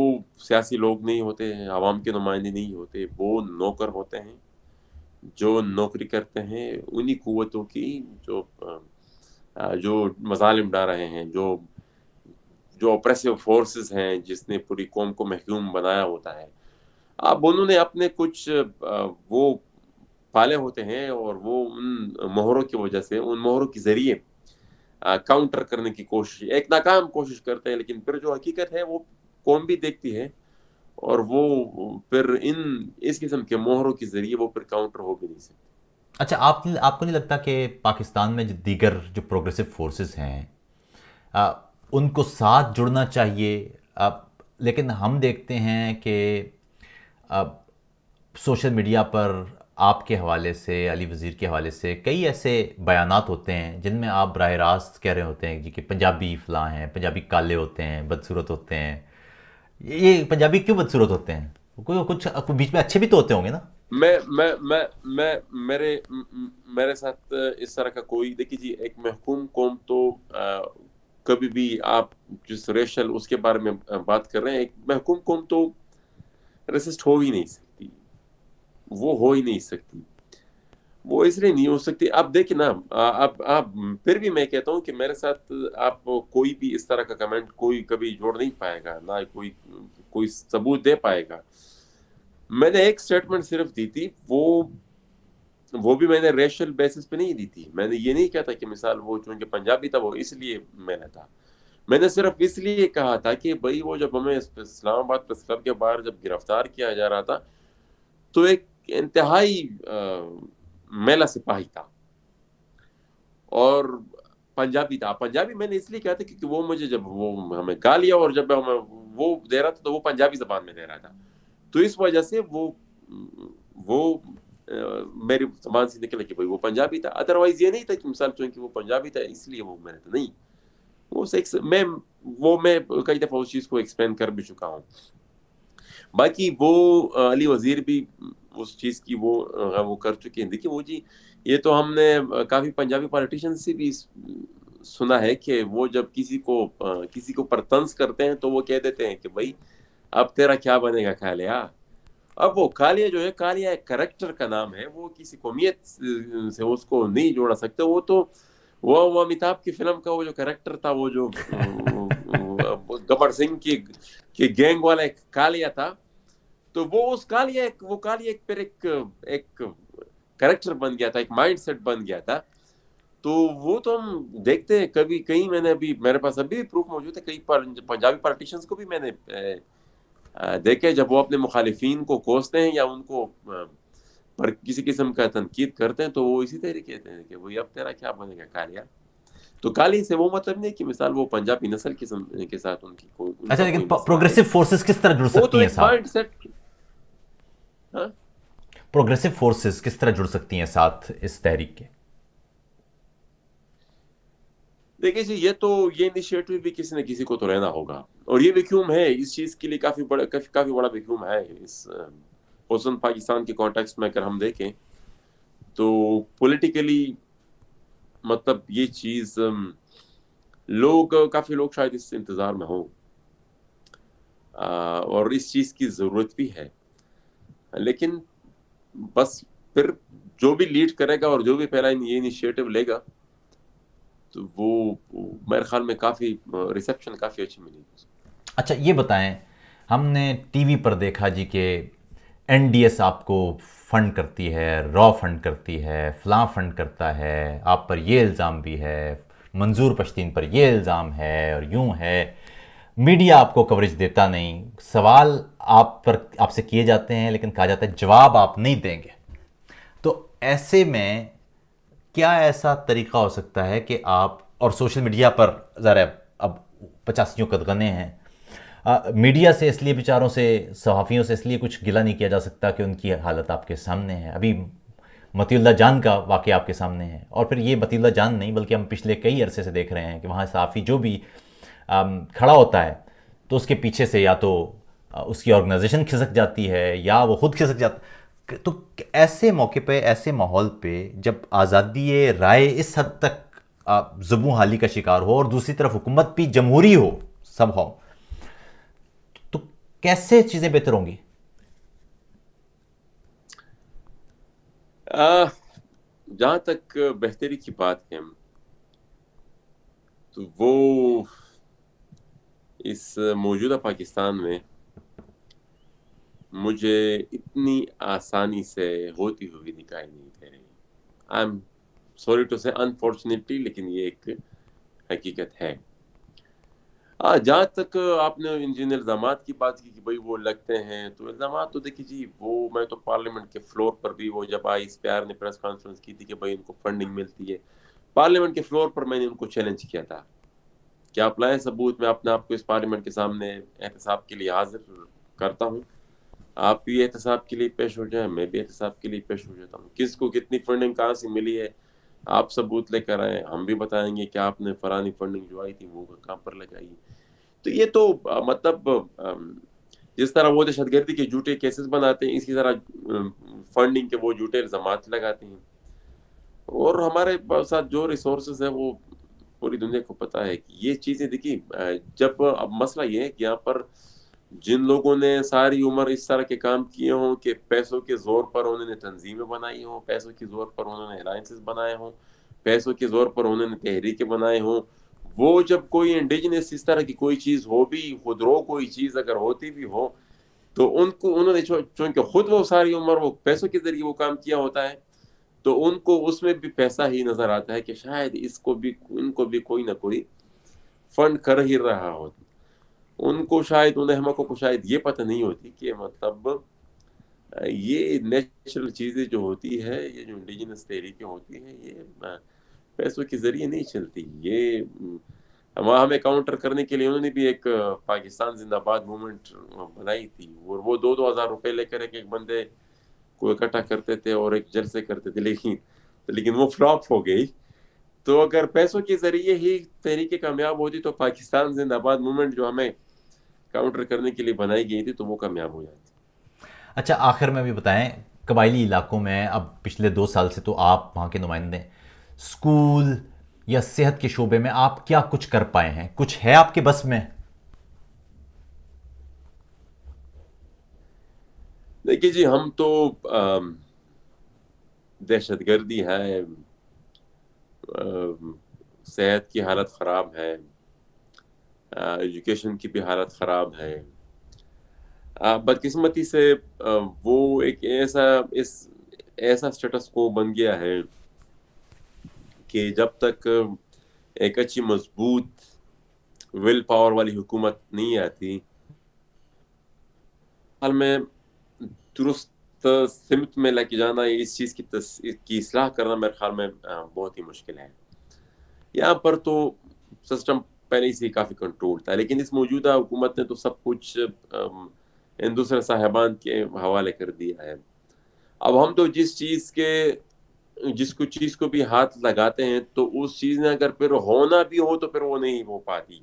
[SPEAKER 2] सियासी लोग नहीं होते हैं आवाम के नुमाइंदे नहीं होते वो नौकर होते हैं जो नौकरी करते हैं उन्हीं कुतों की जो जो मजालिम डा रहे हैं जो जो ऑपरेसिव फोर्सेस हैं जिसने पूरी कौम को महकूम बनाया होता है अब उन्होंने अपने कुछ वो पाले होते हैं और वो उन मोहरों की वजह से उन मोहरों के जरिए काउंटर करने की कोशिश एक नाकाम कोशिश करते हैं लेकिन फिर जो हकीकत है वो कौम भी देखती है और वो फिर इन इस किस्म के मोहरों के जरिए वो फिर काउंटर हो भी नहीं सकते
[SPEAKER 1] अच्छा आप आपको नहीं लगता कि पाकिस्तान में जो दीगर जो प्रोग्रेसिव फोर्सेस हैं आ, उनको साथ जुड़ना चाहिए आ, लेकिन हम देखते हैं कि सोशल मीडिया पर आपके हवाले से अली वज़ीर के हवाले से कई ऐसे बयान होते हैं जिनमें आप बरह रास्त कह रहे होते हैं जी कि पंजाबी फ़लाँ हैं पंजाबी काले होते हैं बदसूरत होते हैं ये पंजाबी क्यों बदसूरत होते हैं कोई कुछ बीच में अच्छे भी तो होते होंगे ना
[SPEAKER 2] मैं मैं मैं मैं मेरे मेरे साथ इस तरह का कोई देखिए जी एक महकूम कौम तो आ, कभी भी आप जिस रेशल उसके बारे में बात कर रहे हैं एक महकूम कौम तो रेसिस्ट हो ही नहीं सकती वो हो ही नहीं सकती वो इसलिए नहीं हो सकती आप देखिए ना आप आप फिर भी मैं कहता हूँ कि मेरे साथ आप कोई भी इस तरह का कमेंट कोई कभी जोड़ नहीं पाएगा ना कोई कोई सबूत दे पाएगा मैंने एक स्टेटमेंट सिर्फ दी थी वो वो भी मैंने रेशल बेसिस पे नहीं दी थी मैंने ये नहीं कहता कि मिसाल वो चूंकि पंजाबी था वो इसलिए मैंने था मैंने सिर्फ इसलिए कहा था कि भाई वो जब हमें इस्लामाबाद प्रेस क्लब के बाहर जब गिरफ्तार किया जा रहा था तो एक इंतहाई मेला सिपाही था और पंजाबी था पंजाबी मैंने इसलिए कहा था क्योंकि वो मुझे जब वो हमें गा लिया और जब हमें वो दे रहा था तो वो पंजाबी जबान में दे रहा था तो इस वजह से वो वो आ, मेरी जबान से निकले कि भाई वो पंजाबी था अदरवाइज ये नहीं था कि मिसाल चूंकि वो पंजाबी था इसलिए वो मैंने था तो नहीं वो सेक्स मैं वो मैं कई दफ़ा उस चीज़ को एक्सप्लेन कर भी चुका हूँ बाकी वो अली वज़ीर भी उस चीज़ की वो वो कर चुके हैं देखिए वो जी ये तो हमने काफ़ी पंजाबी पॉलिटिशन से भी सुना है कि वो जब किसी को किसी को पर करते हैं तो वो कह देते हैं कि भाई अब तेरा क्या बनेगा खालिया अब वो कालिया जो है कालिया एक करेक्टर का नाम है वो किसी कौमियत से उसको नहीं जोड़ा सकते वो तो वो वो अमिताभ की फिल्म का वो जो करेक्टर था वो जो गबर सिंह की की गैंग वाला एक कालिया था तो वो उस कालिया एक वो कालिया एक पर एक एक करेक्टर बन गया था एक माइंडसेट बन गया था तो वो तो हम देखते हैं कभी कहीं मैंने अभी मेरे पास अभी भी प्रूफ मौजूद है कई पर, पंजाबी पॉलिटिशियंस को भी मैंने देखे जब वो अपने मुखालिफिन को कोसते हैं या उनको पर किसी किस्म का तनकीद करते हैं तो वो इसी तरीके से कि भाई अब तेरा क्या बनेगा कालिया तो काली से वो मतलब नहीं कि मिसाल वो पंजाबी नस्ल के, के साथ उनकी कोई अच्छा लेकिन प्रोग्रेसिव
[SPEAKER 1] फोर्सेस किस तरह जुड़ तो सकती हैं साथ पॉइंट सेट प्रोग्रेसिव फोर्सेस किस तरह जुड़ सकती हैं साथ इस तहरीक के
[SPEAKER 2] देखिए जी ये तो ये इनिशिएटिव भी किसी ने किसी को तो रहना होगा और ये वैक्यूम है इस चीज के लिए काफी बड़ा काफी काफी बड़ा वैक्यूम है इस खुशन पाकिस्तान के कॉन्टेक्स में अगर हम देखें तो पॉलिटिकली मतलब ये चीज़ um, लोग काफ़ी लोग शायद इस इंतज़ार में हों और इस चीज़ की ज़रूरत भी है लेकिन बस फिर जो भी लीड करेगा और जो भी पहला ये इनिशिएटिव लेगा तो वो मेरे ख्याल में काफ़ी रिसेप्शन काफ़ी अच्छी मिलेगी
[SPEAKER 1] अच्छा ये बताएं हमने टीवी पर देखा जी के एस आपको फंड करती है रॉ फंड करती है फलां फंड करता है आप पर यह इल्ज़ाम भी है मंजूर पश्तीन पर यह इल्ज़ाम है और यूं है मीडिया आपको कवरेज देता नहीं सवाल आप पर आपसे किए जाते हैं लेकिन कहा जाता है जवाब आप नहीं देंगे तो ऐसे में क्या ऐसा तरीका हो सकता है कि आप और सोशल मीडिया पर ज़रा अब पचासियों कदगने हैं मीडिया से इसलिए बेचारों से सहाफ़ियों से इसलिए कुछ गिला नहीं किया जा सकता कि उनकी हालत आपके सामने है अभी मतील्ला जान का वाक़ आपके सामने है और फिर ये मतील्ला जान नहीं बल्कि हम पिछले कई अरसे से देख रहे हैं कि वहाँ सहाफ़ी जो भी खड़ा होता है तो उसके पीछे से या तो उसकी ऑर्गेनाइजेशन खिसक जाती है या वो खुद खिसक जाता तो ऐसे मौके पे ऐसे माहौल पे जब आज़ादी राय इस हद तक जबू हाली का शिकार हो और दूसरी तरफ हुकूमत भी जमहूरी हो सब हो कैसे चीज़ें बेहतर होंगी
[SPEAKER 2] जहां तक बेहतरी की बात है तो वो इस मौजूदा पाकिस्तान में मुझे इतनी आसानी से होती हुई दिखाई नहीं दे रही I am sorry to say unfortunately लेकिन ये एक हकीकत है हाँ जहाँ तक आपने इंजीनियर इल्ज़ाम की बात की कि भाई वो लगते हैं तो इल्ज़ाम तो देखिए जी वो मैं तो पार्लियामेंट के फ्लोर पर भी वो जब आई इस प्यार ने प्रेस कॉन्फ्रेंस की थी कि भाई इनको फंडिंग मिलती है पार्लियामेंट के फ्लोर पर मैंने उनको चैलेंज किया था कि आप लाए सबूत मैं अपने आप को इस पार्लियामेंट के सामने एहतसाब के लिए हाजिर करता हूँ आप भी एहतसाब के लिए पेश हो जाए मैं भी एहतसाब के लिए पेश हो जाता हूँ किसको कितनी फंडिंग कहाँ से मिली है आप सबूत लेकर आए हम भी बताएंगे क्या आपने फरानी फंडिंग जो आई थी वो कहाँ पर लगाई तो ये तो मतलब जिस तरह वो दहशतगर्दी के झूठे केसेस बनाते हैं इसी तरह फंडिंग के वो झूठे इल्जाम लगाते हैं और हमारे साथ जो रिसोर्सेज है वो पूरी दुनिया को पता है कि ये चीज़ें देखिए जब अब मसला ये है कि यहाँ पर जिन लोगों ने सारी उम्र इस तरह के काम किए हों कि पैसों के जोर पर उन्होंने तंजीमें बनाई हों पैसों के जोर पर उन्होंने अलाइंसेस बनाए हों पैसों के जोर पर उन्होंने तहरीकें बनाए हों वो जब कोई इंडिजनस इस तरह की कोई चीज़ हो भी खुदरो कोई चीज़ अगर होती भी हो तो उनको उन्होंने चूंकि खुद वो सारी उम्र वो पैसों के ज़रिए वो काम किया होता है तो उनको उसमें भी पैसा ही नज़र आता है कि शायद इसको भी इनको भी कोई ना कोई फंड कर ही रहा होता उनको शायद उन अहमा को शायद ये पता नहीं होती कि मतलब ये नेचुरल चीज़ें जो होती है ये जो इंडिजिनस तहरीकें होती हैं ये पैसों के ज़रिए नहीं चलती ये वहाँ हमें काउंटर करने के लिए उन्होंने भी एक पाकिस्तान जिंदाबाद मूवमेंट बनाई थी और वो दो दो हज़ार रुपये लेकर एक एक बंदे को इकट्ठा करते थे और एक जलसे करते थे लेकिन लेकिन वो फ्लॉप हो गई तो अगर पैसों के ज़रिए ही तहरीके कामयाब होती तो पाकिस्तान जिंदाबाद मूवमेंट जो हमें काउंटर करने के लिए बनाई गई थी तो वो कामयाब हो जाती
[SPEAKER 1] अच्छा आखिर में भी बताएं कबायली इलाकों में अब पिछले दो साल से तो आप वहाँ के नुमाइंदे स्कूल या सेहत के शोबे में आप क्या कुछ कर पाए हैं कुछ है आपके बस में
[SPEAKER 2] देखिए जी हम तो दहशत गर्दी है सेहत की हालत ख़राब है एजुकेशन की भी हालत ख़राब है बदकिस्मती से वो एक ऐसा इस ऐसा स्टेटस को बन गया है कि जब तक एक अच्छी मजबूत विल पावर वाली हुकूमत नहीं आती हाल में दुरुस्त सिमत में लेके जाना इस चीज़ की तस, की इसलाह करना मेरे ख्याल में बहुत ही मुश्किल है यहाँ पर तो सिस्टम पहले से काफ़ी कंट्रोल था लेकिन इस मौजूदा हुकूमत ने तो सब कुछ हिंदुस्तान साहिबान के हवाले कर दिया है अब हम तो जिस चीज़ के जिस कुछ चीज़ को भी हाथ लगाते हैं तो उस चीज़ ने अगर फिर होना भी हो तो फिर वो नहीं हो पाती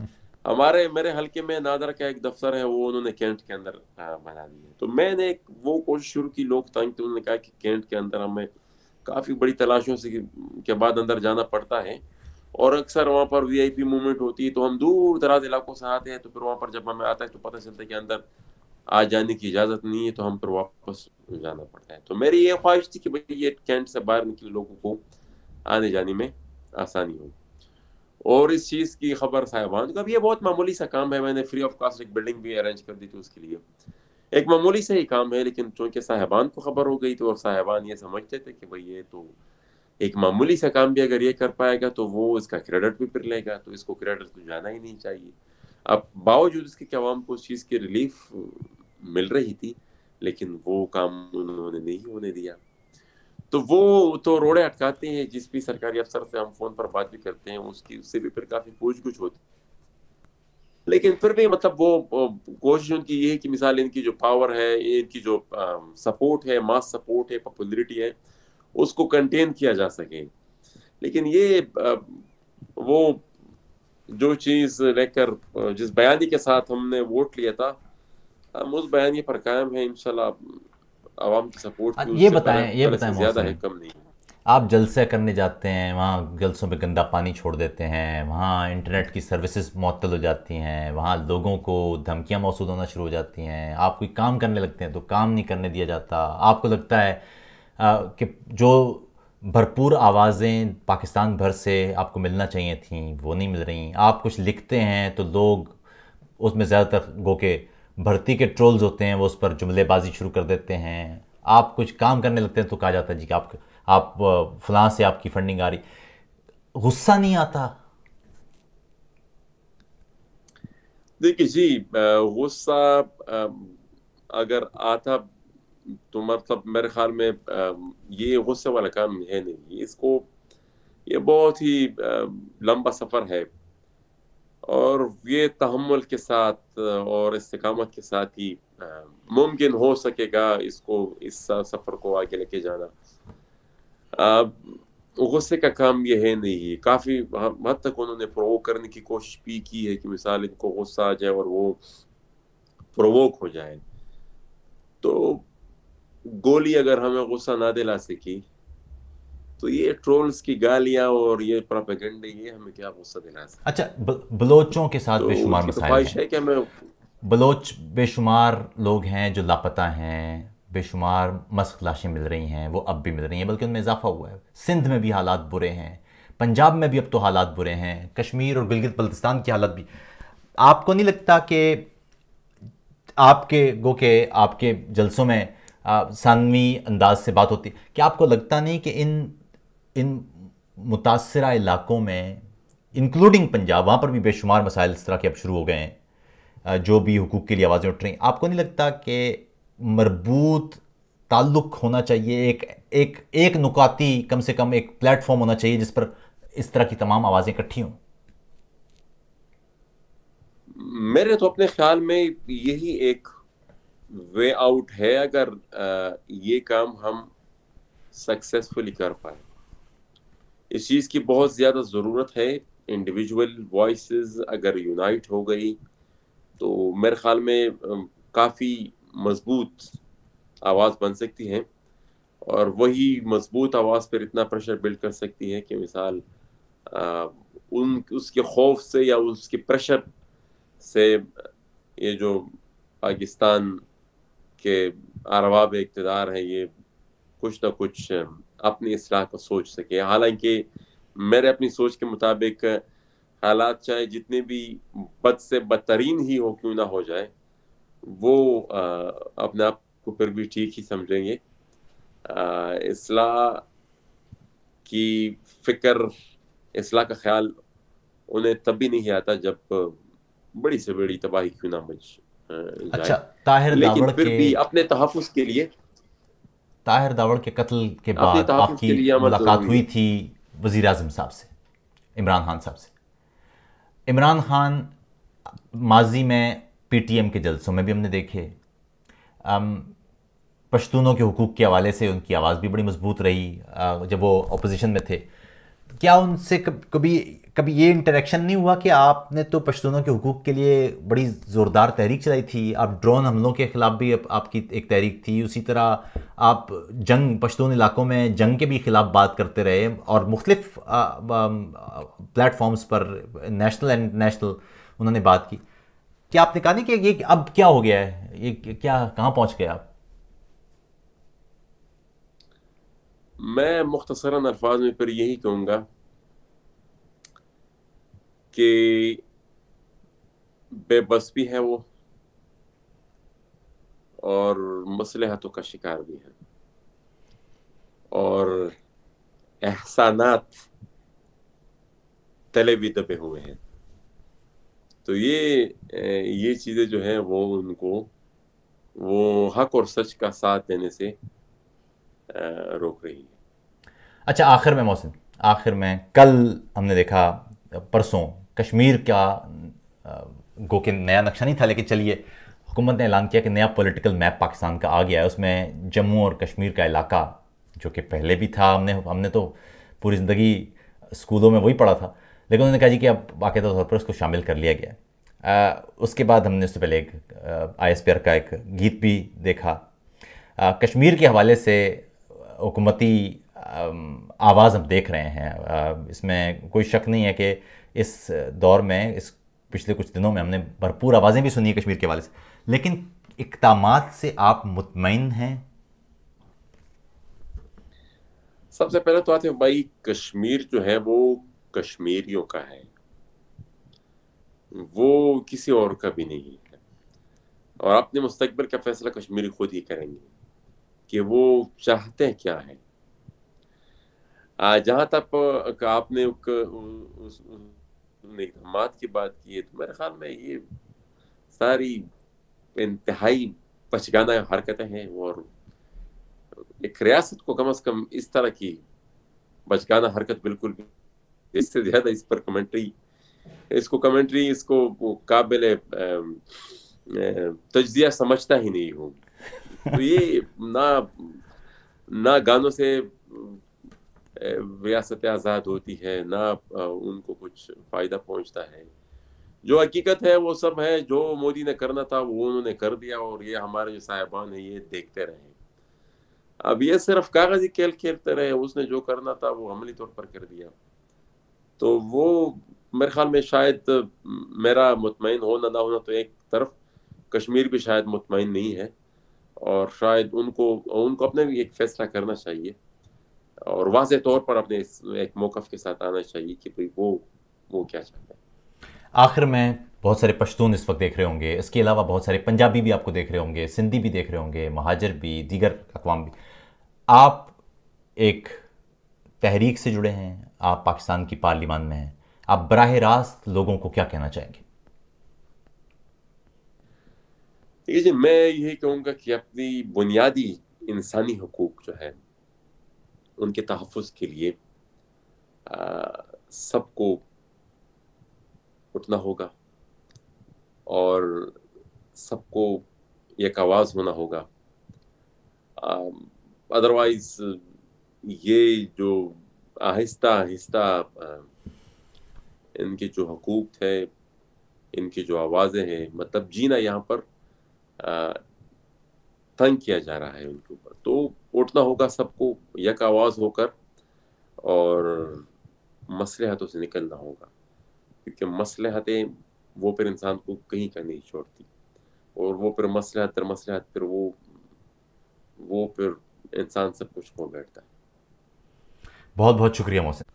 [SPEAKER 2] हमारे मेरे हल्के में नादर का एक दफ्तर है वो उन्होंने कैंट के अंदर बना दिया तो मैंने एक वो कोशिश शुरू की लोग तंग तो उन्होंने कहा कि कैंट के अंदर हमें काफ़ी बड़ी तलाशों से के बाद अंदर जाना पड़ता है और अक्सर वहाँ पर वीआईपी मूवमेंट होती है तो हम दूर दराज इलाकों से आते हैं तो फिर वहाँ पर जब हमें आता है तो पता चलता है कि अंदर आ जाने की इजाज़त नहीं है तो हम फिर वापस जाना पड़ता है तो मेरी ये ख्वाहिश थी कि भाई ये कैंट से बाहर निकले लोगों को आने जाने में आसानी हो और इस चीज़ की खबर साहिबान का ये बहुत मामूली सा काम है मैंने फ्री ऑफ कास्ट एक बिल्डिंग भी अरेंज कर दी थी उसके लिए एक मामूली सा ही काम है लेकिन चूंकि साहिबान को खबर हो गई तो और साहिबान ये समझते थे कि भाई ये तो एक मामूली सा काम भी अगर ये कर पाएगा तो वो इसका क्रेडिट भी फिर लेगा तो इसको क्रेडिट तो जाना ही नहीं चाहिए अब बावजूद इसके कि आवाम को उस चीज़ की रिलीफ मिल रही थी लेकिन वो काम उन्होंने नहीं होने दिया तो वो तो रोड़े अटकाते हैं जिस भी सरकारी अफसर से हम फोन पर बात भी करते हैं उसकी उससे भी फिर काफ़ी पूछ गुछ होती लेकिन फिर भी मतलब वो कोशिश उनकी ये है कि मिसाल इनकी जो पावर है इनकी जो सपोर्ट है मास सपोर्ट है पॉपुलरिटी है उसको कंटेन किया जा सके लेकिन ये वो जो चीज़ लेकर जिस बयानी के साथ हमने वोट लिया था हम उस बयानी पर कायम है इनशाला की सपोर्ट
[SPEAKER 1] ये बताएं ये बताएं ज़्यादा है कम नहीं आप जलसे करने जाते हैं वहाँ जलसों पे गंदा पानी छोड़ देते हैं वहाँ इंटरनेट की सर्विसेज मअतल हो जाती हैं वहाँ लोगों को धमकियाँ मौसू होना शुरू हो जाती हैं आप कोई काम करने लगते हैं तो काम नहीं करने दिया जाता आपको लगता है कि जो भरपूर आवाज़ें पाकिस्तान भर से आपको मिलना चाहिए थी वो नहीं मिल रही आप कुछ लिखते हैं तो लोग उसमें ज़्यादातर गो के भर्ती के ट्रोल्स होते हैं वो उस पर जुमलेबाजी शुरू कर देते हैं आप कुछ काम करने लगते हैं तो कहा जाता है जी कि आप आप फलां से आपकी फंडिंग आ रही गुस्सा नहीं आता देखिए जी
[SPEAKER 2] गुस्सा अगर आता तो मतलब मेरे ख्याल में ये गुस्से वाला काम है नहीं इसको ये बहुत ही लंबा सफ़र है और ये तहमुल के साथ और इस्तकामत के साथ ही मुमकिन हो सकेगा इसको इस सफ़र को आगे लेके जाना गुस्से का काम ये है नहीं काफ़ी हद तक उन्होंने प्रोवोक करने की कोशिश भी की है कि मिसाल इनको गुस्सा आ जाए और वो प्रोवोक हो जाए तो गोली अगर हमें गुस्सा ना दिला सकी तो ये ट्रोल्स की गालियां और ये प्रोपेगेंडे ये हमें क्या गुस्सा दिला सकते
[SPEAKER 1] अच्छा ब, बलोचों के साथ तो बेशुमार तो मसाइल है कि हमें बलोच बेशुमार लोग हैं जो लापता हैं बेशुमार मस्क लाशें मिल रही हैं वो अब भी मिल रही हैं बल्कि उनमें इजाफा हुआ है सिंध में भी हालात बुरे हैं पंजाब में भी अब तो हालात बुरे हैं कश्मीर और गिलगित बल्तिस्तान की हालत भी आपको नहीं लगता कि आपके गो के आपके जलसों में सानवी अंदाज से बात होती क्या आपको लगता नहीं कि इन इन मुतासर इलाकों में इंक्लूडिंग पंजाब वहाँ पर भी बेशुमार मसाइल इस तरह के अब शुरू हो गए हैं जो भी हकूक़ के लिए आवाज़ें उठ रही हैं आपको नहीं लगता कि मरबूत ताल्लुक होना चाहिए एक एक एक नुकाती कम से कम एक प्लेटफॉर्म होना चाहिए जिस पर इस तरह की तमाम आवाज़ें इकट्ठी हों
[SPEAKER 2] मेरे तो अपने ख्याल में यही एक वे आउट है अगर आ, ये काम हम सक्सेसफुली कर पाए इस चीज़ की बहुत ज़्यादा ज़रूरत है इंडिविजुअल वॉइस अगर यूनाइट हो गई तो मेरे ख्याल में काफ़ी मजबूत आवाज़ बन सकती है और वही मजबूत आवाज़ पर इतना प्रेशर बिल्ड कर सकती है कि मिसाल आ, उन उसके खौफ से या उसके प्रेशर से ये जो पाकिस्तान कि अरबाब इकतदार हैं ये कुछ ना कुछ अपनी असलाह को सोच सके हालांकि मेरे अपनी सोच के मुताबिक हालात चाहे जितने भी बद से बदतरीन ही हो क्यों ना हो जाए वो अपने आप को फिर भी ठीक ही समझेंगे असलाह की फिक्र असलाह का ख्याल उन्हें तब भी नहीं आता जब बड़ी से बड़ी तबाही क्यों ना
[SPEAKER 1] मच अच्छा ताहिर दावड़ के भी
[SPEAKER 2] अपने तहफ़ के लिए
[SPEAKER 1] ताहिर दावड़ के कत्ल के बाद आपकी मुलाकात हुई थी अजम साहब से इमरान खान साहब से इमरान खान माजी में पीटीएम के जलसों में भी हमने देखे पश्तूनों के हकूक़ के हवाले से उनकी आवाज़ भी बड़ी मजबूत रही जब वो अपोजिशन में थे क्या उनसे कभी कभी ये इंटरेक्शन नहीं हुआ कि आपने तो पश्तूनों के हकूक़ के लिए बड़ी ज़ोरदार तहरीक चलाई थी आप ड्रोन हमलों के ख़िलाफ़ भी आप, आपकी एक तहरीक थी उसी तरह आप जंग पश्तून इलाकों में जंग के भी ख़िलाफ़ बात करते रहे और मुख्तफ प्लेटफॉर्म्स पर नेशनल एंड नेशनल उन्होंने बात की क्या आपने कहा नहीं कि ये अब क्या हो गया है ये क्या कहाँ पहुँच गए आप
[SPEAKER 2] मैं मुख्तसरा अल्फाज में फिर यही कहूँगा कि बेबस भी है वो और मसले हाथों का शिकार भी है और एहसानात तले भी दबे हुए हैं तो ये ये चीज़ें जो है वो उनको वो हक और सच का साथ देने से
[SPEAKER 1] रोक रही है अच्छा आखिर में मौसम आखिर में कल हमने देखा परसों कश्मीर का गो के नया नक्शा नहीं था लेकिन चलिए हुकूमत ने ऐलान किया कि नया पॉलिटिकल मैप पाकिस्तान का आ गया है उसमें जम्मू और कश्मीर का इलाका जो कि पहले भी था हमने हमने तो पूरी ज़िंदगी स्कूलों में वही पढ़ा था लेकिन उन्होंने कहा जी कि अब बाकायदा तौर पर उसको शामिल कर लिया गया आ, उसके बाद हमने उससे पहले एक आई एस का एक गीत भी देखा आ, कश्मीर के हवाले से हुकूमती आवाज़ हम देख रहे हैं आ, इसमें कोई शक नहीं है कि इस दौर में इस पिछले कुछ दिनों में हमने भरपूर आवाज़ें भी सुनी है कश्मीर के हवाले से लेकिन इकदाम से आप मुतमिन हैं
[SPEAKER 2] सबसे पहले तो आते हैं भाई कश्मीर जो है वो कश्मीरियों का है वो किसी और का भी नहीं है और अपने मुस्तकबिल का फैसला कश्मीरी खुद ही करेंगे कि वो चाहते हैं क्या है जहां तक आपने उक, उस, उस, तुमने की बात की है तो मेरे ख्याल में ये सारी इंतहाई पचगाना हरकतें हैं और एक रियासत को कम अज कम इस तरह की बचगाना हरकत बिल्कुल इससे ज़्यादा इस पर कमेंट्री इसको कमेंट्री इसको काबिल तजिया समझता ही नहीं हूँ तो ये ना ना गानों से रियासत आज़ाद होती है ना उनको कुछ फ़ायदा पहुंचता है जो हकीकत है वो सब है जो मोदी ने करना था वो उन्होंने कर दिया और ये हमारे जो साहिबान है ये देखते रहे अब ये सिर्फ कागजी खेल खेलते रहे उसने जो करना था वो अमली तौर पर कर दिया तो वो मेरे ख्याल में शायद मेरा मुतमिन होना ना होना तो एक तरफ कश्मीर भी शायद मुतमिन नहीं है और शायद उनको उनको अपने भी एक फैसला करना चाहिए और वाज तौर पर अपने एक मौकफ के साथ आना चाहिए कि भाई वो वो क्या चाहते हैं
[SPEAKER 1] आखिर में बहुत सारे पश्तून इस वक्त देख रहे होंगे इसके अलावा बहुत सारे पंजाबी भी आपको देख रहे होंगे सिंधी भी देख रहे होंगे महाजर भी दीगर अकवाम भी आप एक तहरीक से जुड़े हैं आप पाकिस्तान की पार्लियामान में हैं आप बरह रास्त लोगों को क्या कहना चाहेंगे
[SPEAKER 2] देखिए जी मैं यही कहूँगा कि अपनी बुनियादी इंसानी हकूक जो है उनके तहफ़ के लिए सबको उठना होगा और सबको एक आवाज़ होना होगा अदरवाइज ये जो आहिस्ता आहिस्ता इनके जो हकूक है इनकी जो आवाज़ें हैं मतलब जीना यहाँ पर तंग किया जा रहा है उनके ऊपर तो उठना होगा सबको यक आवाज होकर और मसलहतों से निकलना होगा क्योंकि मसलहतें वो फिर इंसान को कहीं का नहीं छोड़ती और वो फिर मसलहत फिर मसलहत फिर वो वो फिर इंसान सब कुछ खो बैठता है
[SPEAKER 1] बहुत बहुत शुक्रिया मोहसिन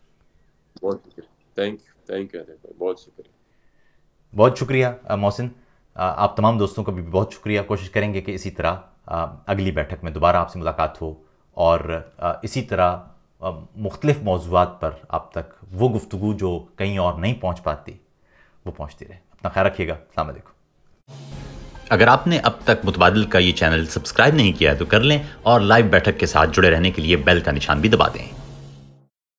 [SPEAKER 2] बहुत शुक्रिया थैंक यू थैंक यू बहुत शुक्रिया
[SPEAKER 1] बहुत शुक्रिया मोहसिन आप तमाम दोस्तों का भी बहुत शुक्रिया कोशिश करेंगे कि इसी तरह अगली बैठक में दोबारा आपसे मुलाकात हो और इसी तरह मुख्तलिफ मौजूद पर आप तक वो गुफ्तु जो कहीं और नहीं पहुँच पाती वो पहुँचती रहे अपना ख्याल रखिएगा अलैक्म अगर आपने अब तक मुतबादल का ये चैनल सब्सक्राइब नहीं किया है तो कर लें और लाइव बैठक के साथ जुड़े रहने के लिए बेल का निशान भी दबा दें